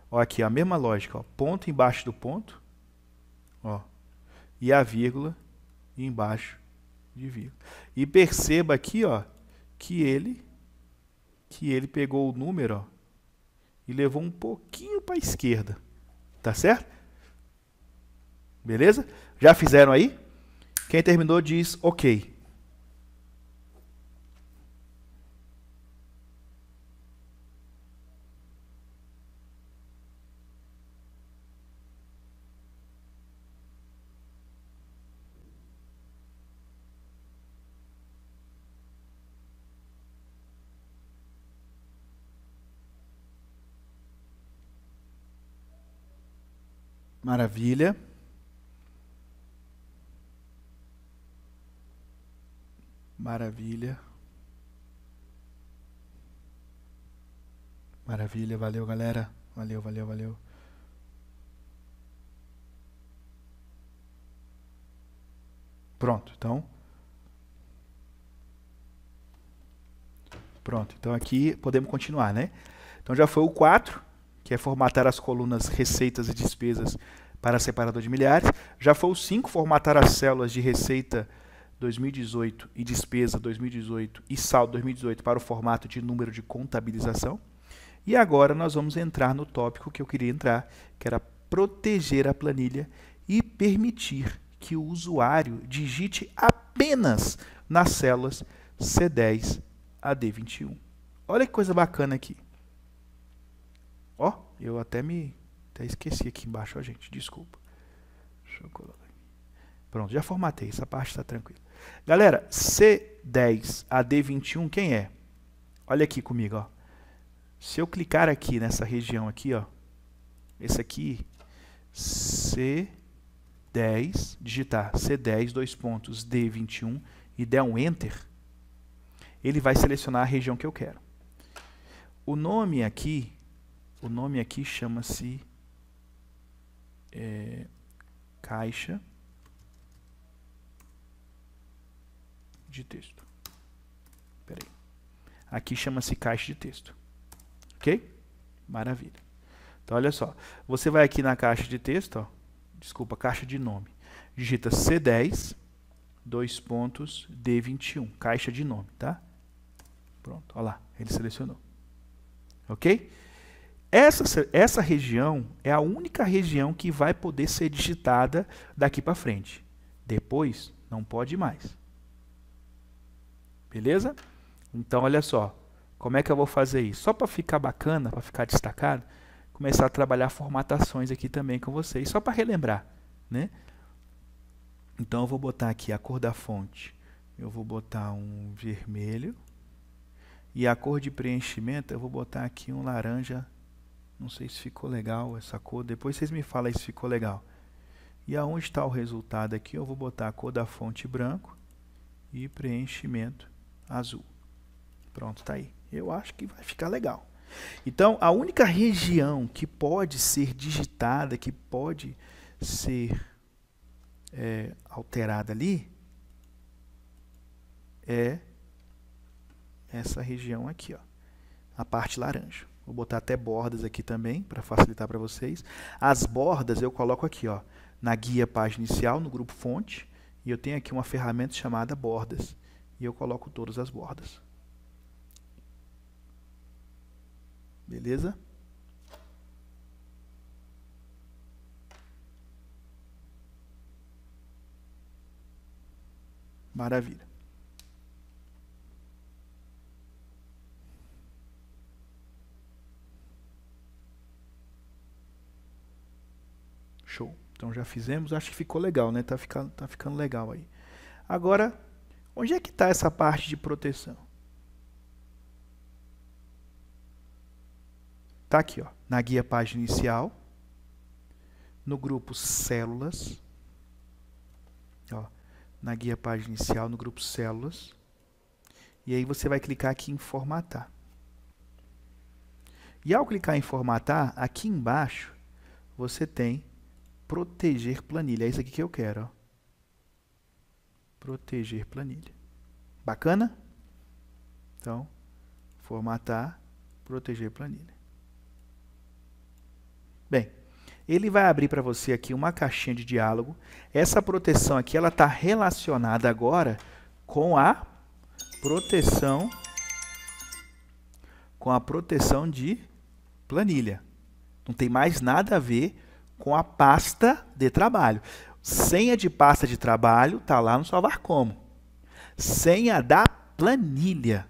Ó aqui, a mesma lógica, ó. Ponto embaixo do ponto. Ó. E a vírgula embaixo de vírgula. E perceba aqui, ó, que ele que ele pegou o número, ó, e levou um pouquinho para a esquerda. Tá certo? Beleza? Já fizeram aí? Quem terminou diz ok. Maravilha. Maravilha. Maravilha, valeu galera. Valeu, valeu, valeu. Pronto, então. Pronto, então aqui podemos continuar, né? Então já foi o 4, que é formatar as colunas receitas e despesas para separador de milhares. Já foi o 5, formatar as células de receita e 2018 e despesa 2018 e saldo 2018 para o formato de número de contabilização. E agora nós vamos entrar no tópico que eu queria entrar, que era proteger a planilha e permitir que o usuário digite apenas nas células C10 a D21. Olha que coisa bacana aqui. Ó, eu até me até esqueci aqui embaixo, ó, gente, desculpa. Deixa eu colocar Pronto, já formatei, essa parte está tranquila. Galera, C10 a D21 quem é? Olha aqui comigo, ó. Se eu clicar aqui nessa região aqui, ó, esse aqui C10, digitar C10 dois pontos D21 e der um enter, ele vai selecionar a região que eu quero. O nome aqui, o nome aqui chama-se é, caixa de texto. Peraí. Aqui chama-se caixa de texto. Ok? Maravilha. Então, olha só. Você vai aqui na caixa de texto, ó, desculpa, caixa de nome. Digita C10, dois pontos, D21, caixa de nome, tá? Pronto, olha lá, ele selecionou. Ok? Essa, essa região é a única região que vai poder ser digitada daqui para frente. Depois, não pode mais. Beleza? Então, olha só. Como é que eu vou fazer isso? Só para ficar bacana, para ficar destacado, começar a trabalhar formatações aqui também com vocês, só para relembrar, né? Então eu vou botar aqui a cor da fonte. Eu vou botar um vermelho. E a cor de preenchimento eu vou botar aqui um laranja. Não sei se ficou legal essa cor. Depois vocês me falam se ficou legal. E aonde está o resultado aqui, eu vou botar a cor da fonte branco e preenchimento azul. Pronto, tá aí. Eu acho que vai ficar legal. Então, a única região que pode ser digitada, que pode ser é, alterada ali, é essa região aqui, ó, a parte laranja. Vou botar até bordas aqui também, para facilitar para vocês. As bordas eu coloco aqui, ó, na guia página inicial, no grupo fonte, e eu tenho aqui uma ferramenta chamada bordas e eu coloco todas as bordas. Beleza? Maravilha. Show. Então já fizemos, acho que ficou legal, né? Tá ficando, tá ficando legal aí. Agora Onde é que está essa parte de proteção? Está aqui, ó, na guia página inicial, no grupo células, ó, na guia página inicial, no grupo células, e aí você vai clicar aqui em formatar. E ao clicar em formatar, aqui embaixo, você tem proteger planilha. É isso aqui que eu quero. Ó proteger planilha. Bacana? Então, formatar, proteger planilha. Bem, ele vai abrir para você aqui uma caixinha de diálogo. Essa proteção aqui ela está relacionada agora com a proteção com a proteção de planilha. Não tem mais nada a ver com a pasta de trabalho. Senha de pasta de trabalho está lá no Salvar Como. Senha da planilha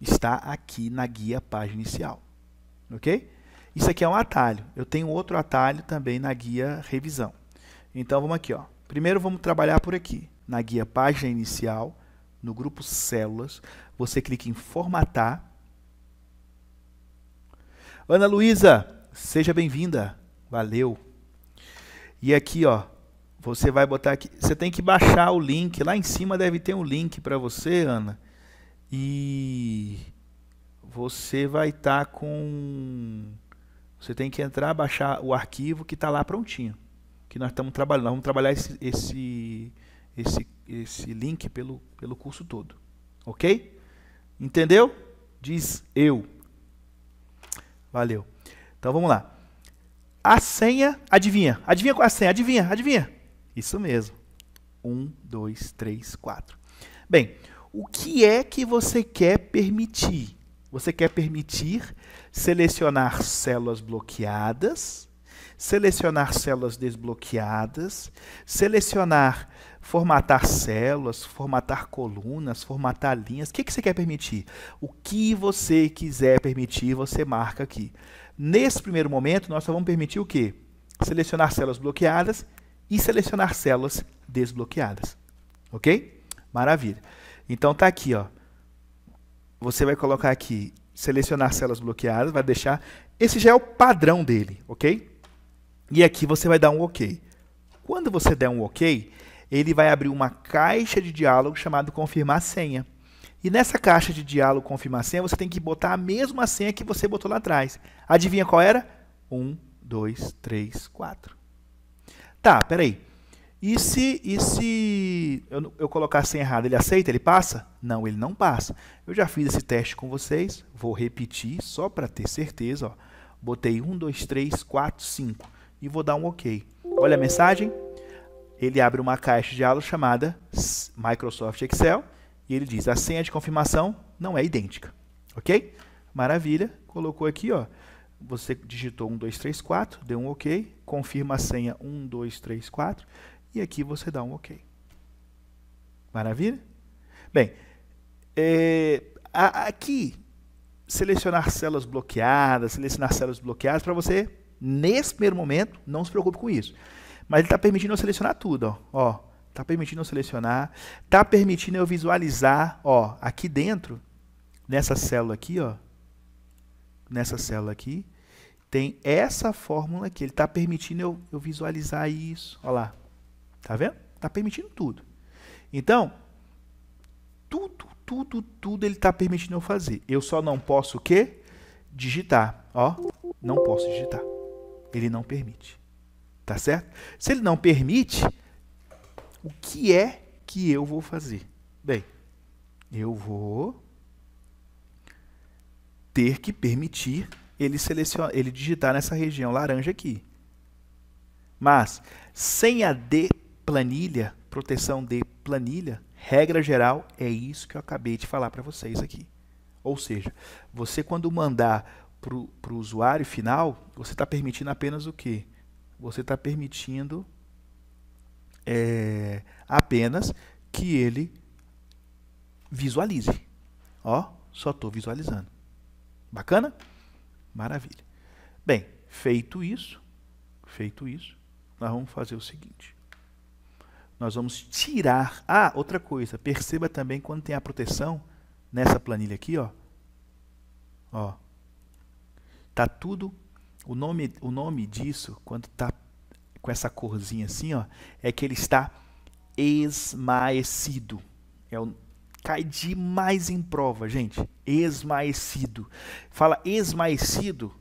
está aqui na guia página inicial. Ok? Isso aqui é um atalho. Eu tenho outro atalho também na guia revisão. Então vamos aqui. Ó. Primeiro vamos trabalhar por aqui. Na guia página inicial, no grupo células, você clica em formatar. Ana Luísa, seja bem-vinda. Valeu. E aqui, ó, você vai botar aqui. Você tem que baixar o link. Lá em cima deve ter um link para você, Ana. E você vai estar tá com. Você tem que entrar, baixar o arquivo que está lá prontinho. Que nós estamos trabalhando. Nós vamos trabalhar esse, esse, esse, esse link pelo, pelo curso todo. Ok? Entendeu? Diz eu. Valeu. Então vamos lá. A senha, adivinha? Adivinha qual é a senha? Adivinha, adivinha. Isso mesmo. Um, dois, três, quatro. Bem, o que é que você quer permitir? Você quer permitir selecionar células bloqueadas, selecionar células desbloqueadas, selecionar, formatar células, formatar colunas, formatar linhas. O que, que você quer permitir? O que você quiser permitir, você marca aqui. Nesse primeiro momento, nós só vamos permitir o quê? Selecionar células bloqueadas e selecionar células desbloqueadas. Ok? Maravilha. Então tá aqui, ó. Você vai colocar aqui selecionar células bloqueadas, vai deixar. Esse já é o padrão dele, ok? E aqui você vai dar um OK. Quando você der um OK, ele vai abrir uma caixa de diálogo chamado confirmar senha. E nessa caixa de diálogo confirmar senha, você tem que botar a mesma senha que você botou lá atrás. Adivinha qual era? 1, 2, 3, 4. Tá, peraí. E se, e se eu, eu colocar a senha errada, ele aceita? Ele passa? Não, ele não passa. Eu já fiz esse teste com vocês, vou repetir só para ter certeza. Ó. Botei 1, 2, 3, 4, 5 e vou dar um OK. Olha a mensagem. Ele abre uma caixa de aula chamada Microsoft Excel e ele diz: a senha de confirmação não é idêntica. Ok? Maravilha. Colocou aqui, ó. Você digitou 1, 2, 3, 4, deu um OK, confirma a senha 1, 2, 3, 4 e aqui você dá um OK. Maravilha? Bem, é, a, aqui selecionar células bloqueadas, selecionar células bloqueadas para você, nesse primeiro momento, não se preocupe com isso. Mas ele está permitindo eu selecionar tudo, ó. Está permitindo eu selecionar, está permitindo eu visualizar, ó, aqui dentro, nessa célula aqui, ó, nessa célula aqui, tem essa fórmula que ele está permitindo eu, eu, visualizar isso. Olha lá. Está vendo? Está permitindo tudo. Então, tudo, tudo, tudo ele está permitindo eu fazer. Eu só não posso o quê? Digitar. Ó, não posso digitar. Ele não permite. Tá certo? Se ele não permite, o que é que eu vou fazer? Bem, eu vou ter que permitir ele, selecionar, ele digitar nessa região laranja aqui. Mas, sem a de planilha, proteção de planilha, regra geral, é isso que eu acabei de falar para vocês aqui. Ou seja, você quando mandar para o usuário final, você está permitindo apenas o quê? Você está permitindo é, apenas que ele visualize. Ó, só estou visualizando. Bacana? Maravilha. Bem, feito isso, feito isso, nós vamos fazer o seguinte. Nós vamos tirar... Ah, outra coisa, perceba também quando tem a proteção, nessa planilha aqui, ó. Ó. Tá tudo o nome o nome disso, quando tá com essa corzinha assim, ó, é que ele está esmaecido. É o cai demais em prova, gente. Esmaecido. Fala esmaecido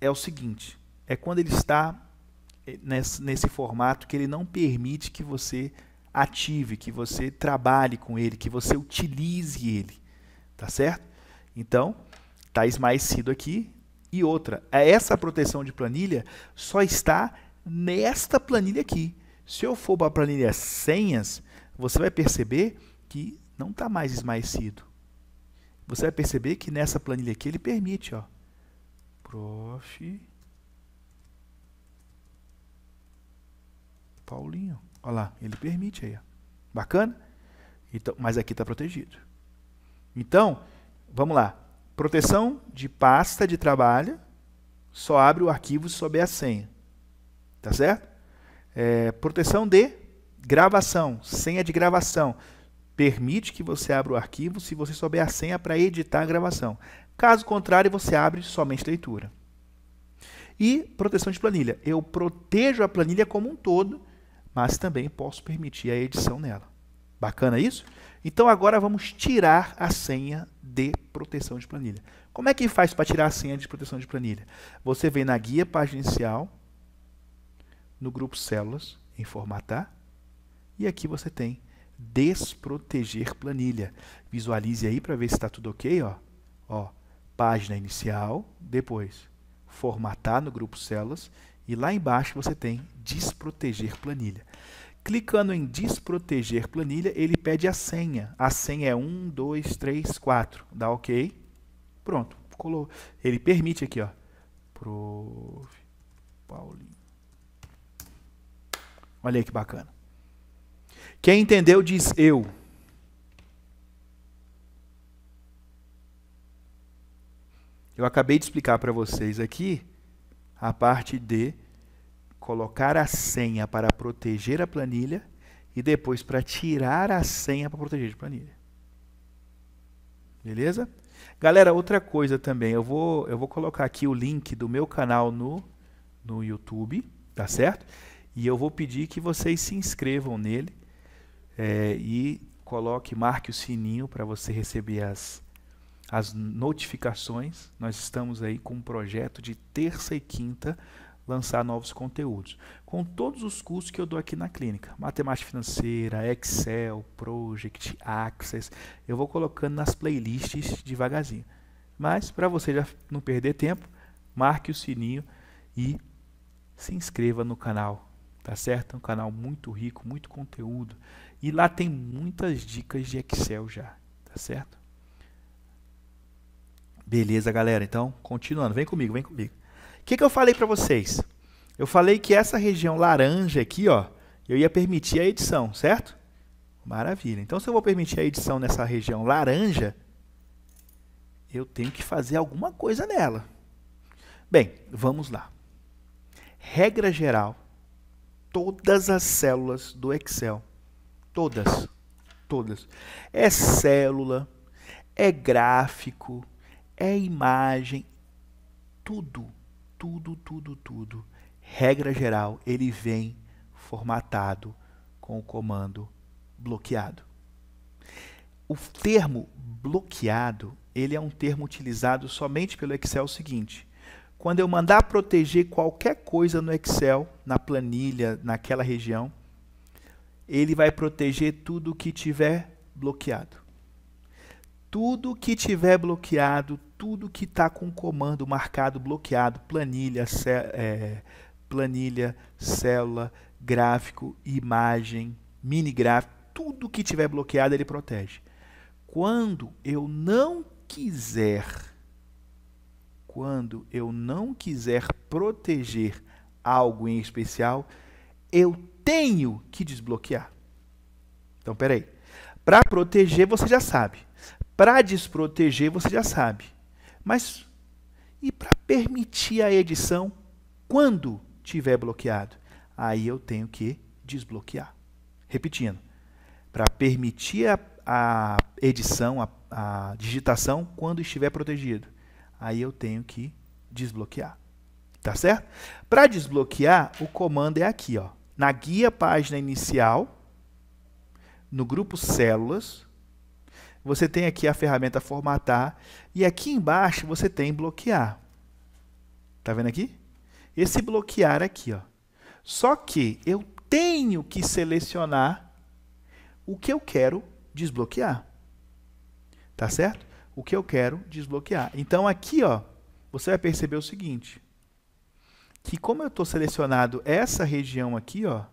é o seguinte: é quando ele está eh, nesse, nesse formato que ele não permite que você ative, que você trabalhe com ele, que você utilize ele. Tá certo? Então, está esmaecido aqui. E outra, é essa proteção de planilha só está nesta planilha aqui. Se eu for para a planilha senhas, você vai perceber que não está mais esmaecido. Você vai perceber que nessa planilha aqui ele permite, ó. Prof. Paulinho. Olha lá, ele permite aí. Ó. Bacana? Então, mas aqui está protegido. Então, vamos lá. Proteção de pasta de trabalho só abre o arquivo se souber a senha. Tá certo? É, proteção de gravação, senha de gravação permite que você abra o arquivo se você souber a senha para editar a gravação. Caso contrário, você abre somente leitura. E proteção de planilha. Eu protejo a planilha como um todo, mas também posso permitir a edição nela. Bacana isso? Então agora vamos tirar a senha de proteção de planilha. Como é que faz para tirar a senha de proteção de planilha? Você vem na guia página inicial, no grupo células, em formatar, e aqui você tem desproteger planilha. Visualize aí para ver se está tudo ok. Ó. Ó, página inicial, depois formatar no grupo células e lá embaixo você tem desproteger planilha. Clicando em desproteger planilha, ele pede a senha. A senha é 1, 2, 3, 4. Dá OK. Pronto, colou. Ele permite aqui, ó. Prof. Paulinho. Olha aí que bacana. Quem entendeu diz eu. Eu acabei de explicar para vocês aqui a parte de colocar a senha para proteger a planilha e depois para tirar a senha para proteger a planilha. Beleza? Galera, outra coisa também, eu vou, eu vou colocar aqui o link do meu canal no, no YouTube, tá certo? E eu vou pedir que vocês se inscrevam nele é, e coloque, marque o sininho para você receber as, as notificações. Nós estamos aí com um projeto de terça e quinta lançar novos conteúdos, com todos os cursos que eu dou aqui na clínica, matemática financeira, Excel, Project, Access, eu vou colocando nas playlists devagarzinho. Mas para você já não perder tempo, marque o sininho e se inscreva no canal tá certo? É um canal muito rico, muito conteúdo. E lá tem muitas dicas de Excel já, tá certo? Beleza, galera. Então, continuando. Vem comigo, vem comigo. O que, que eu falei para vocês? Eu falei que essa região laranja aqui, ó, eu ia permitir a edição, certo? Maravilha. Então, se eu vou permitir a edição nessa região laranja, eu tenho que fazer alguma coisa nela. Bem, vamos lá. Regra geral, todas as células do Excel. Todas. Todas. É célula, é gráfico, é imagem, tudo, tudo, tudo, tudo. Regra geral, ele vem formatado com o comando bloqueado. O termo bloqueado, ele é um termo utilizado somente pelo Excel seguinte quando eu mandar proteger qualquer coisa no Excel, na planilha, naquela região, ele vai proteger tudo que tiver bloqueado. Tudo que tiver bloqueado, tudo que está com comando marcado bloqueado, planilha, cé é, planilha, célula, gráfico, imagem, mini gráfico, tudo que tiver bloqueado ele protege. Quando eu não quiser quando eu não quiser proteger algo em especial, eu tenho que desbloquear. Então, peraí. Para proteger, você já sabe. Para desproteger, você já sabe. Mas e para permitir a edição quando tiver bloqueado? Aí eu tenho que desbloquear. Repetindo. Para permitir a, a edição, a, a digitação, quando estiver protegido aí eu tenho que desbloquear. Tá certo? Para desbloquear, o comando é aqui, ó. Na guia página inicial, no grupo células, você tem aqui a ferramenta formatar e aqui embaixo você tem bloquear. Tá vendo aqui? Esse bloquear aqui, ó. Só que eu tenho que selecionar o que eu quero desbloquear. Tá certo? o que eu quero desbloquear. Então aqui, ó, você vai perceber o seguinte, que como eu estou selecionado essa região aqui, ó,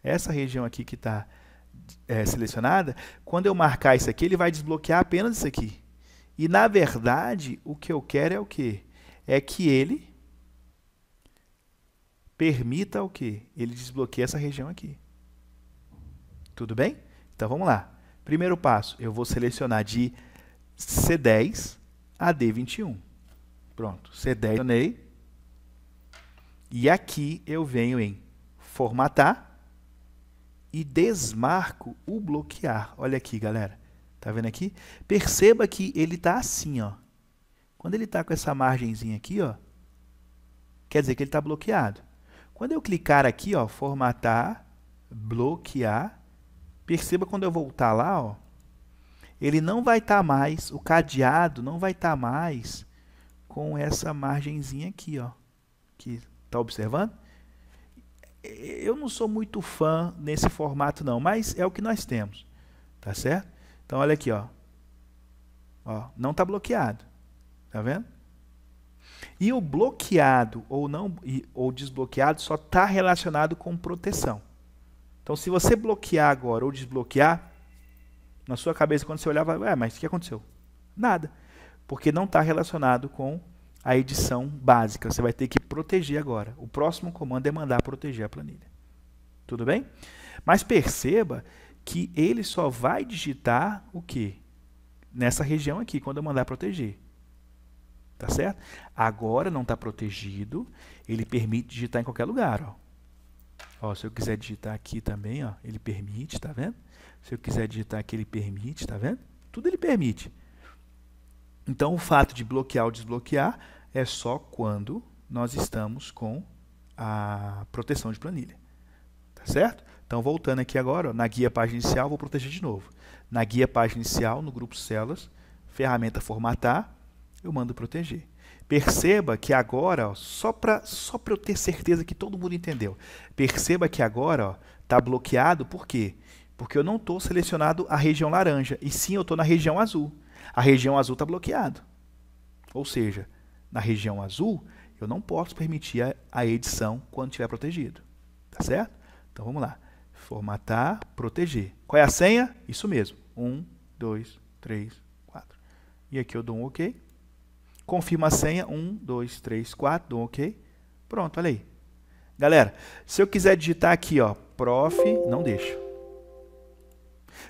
essa região aqui que está é, selecionada, quando eu marcar isso aqui, ele vai desbloquear apenas isso aqui. E, na verdade, o que eu quero é o quê? É que ele permita o quê? Ele desbloqueie essa região aqui. Tudo bem? Então, vamos lá. Primeiro passo, eu vou selecionar de C10 a D21. Pronto, C10 E aqui eu venho em formatar e desmarco o bloquear. Olha aqui, galera. Tá vendo aqui? Perceba que ele tá assim, ó. Quando ele tá com essa margenzinha aqui, ó, quer dizer que ele tá bloqueado. Quando eu clicar aqui, ó, formatar, bloquear, perceba quando eu voltar lá, ó, ele não vai estar tá mais, o cadeado não vai estar tá mais com essa margenzinha aqui, ó, que tá observando? Eu não sou muito fã nesse formato não, mas é o que nós temos, tá certo? Então olha aqui, ó, ó não tá bloqueado, tá vendo? E o bloqueado ou não ou desbloqueado só está relacionado com proteção. Então, se você bloquear agora ou desbloquear, na sua cabeça, quando você olhava, ué, mas o que aconteceu? Nada. Porque não está relacionado com a edição básica. Você vai ter que proteger agora. O próximo comando é mandar proteger a planilha. Tudo bem? Mas perceba que ele só vai digitar o que? Nessa região aqui, quando eu mandar proteger. Tá certo? Agora não está protegido, ele permite digitar em qualquer lugar. Ó. Ó, se eu quiser digitar aqui também, ó, ele permite, tá vendo? Se eu quiser digitar aqui, ele permite, tá vendo? Tudo ele permite. Então, o fato de bloquear ou desbloquear é só quando nós estamos com a proteção de planilha. Tá certo? Então, voltando aqui agora, ó, na guia página inicial, vou proteger de novo. Na guia página inicial, no grupo células ferramenta formatar, eu mando proteger. Perceba que agora, ó, só para só pra eu ter certeza que todo mundo entendeu, perceba que agora está bloqueado, por quê? Porque eu não estou selecionado a região laranja, e sim eu estou na região azul. A região azul está bloqueada. Ou seja, na região azul, eu não posso permitir a, a edição quando estiver protegido. Tá certo? Então vamos lá. Formatar, proteger. Qual é a senha? Isso mesmo. 1, 2, 3, 4. E aqui eu dou um OK. Confirma a senha. 1, 2, 3, 4. Dou um OK. Pronto, olha aí. Galera, se eu quiser digitar aqui, ó, prof, não deixo.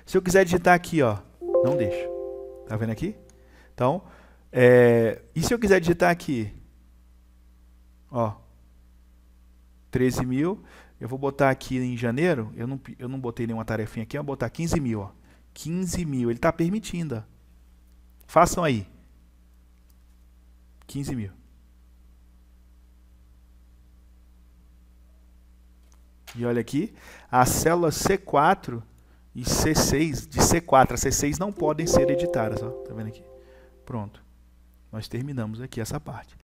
Se eu quiser digitar aqui, ó, não deixa. Tá vendo aqui? Então, é, e se eu quiser digitar aqui? Ó, 13 mil. Eu vou botar aqui em janeiro, eu não, eu não botei nenhuma tarefinha aqui, eu vou botar 15 mil. Ó. 15 mil, ele está permitindo. Ó. Façam aí. 15 mil. E olha aqui, a célula C4 e C6, de C4 a C6 não podem ser editadas, ó. Tá vendo aqui? Pronto. Nós terminamos aqui essa parte.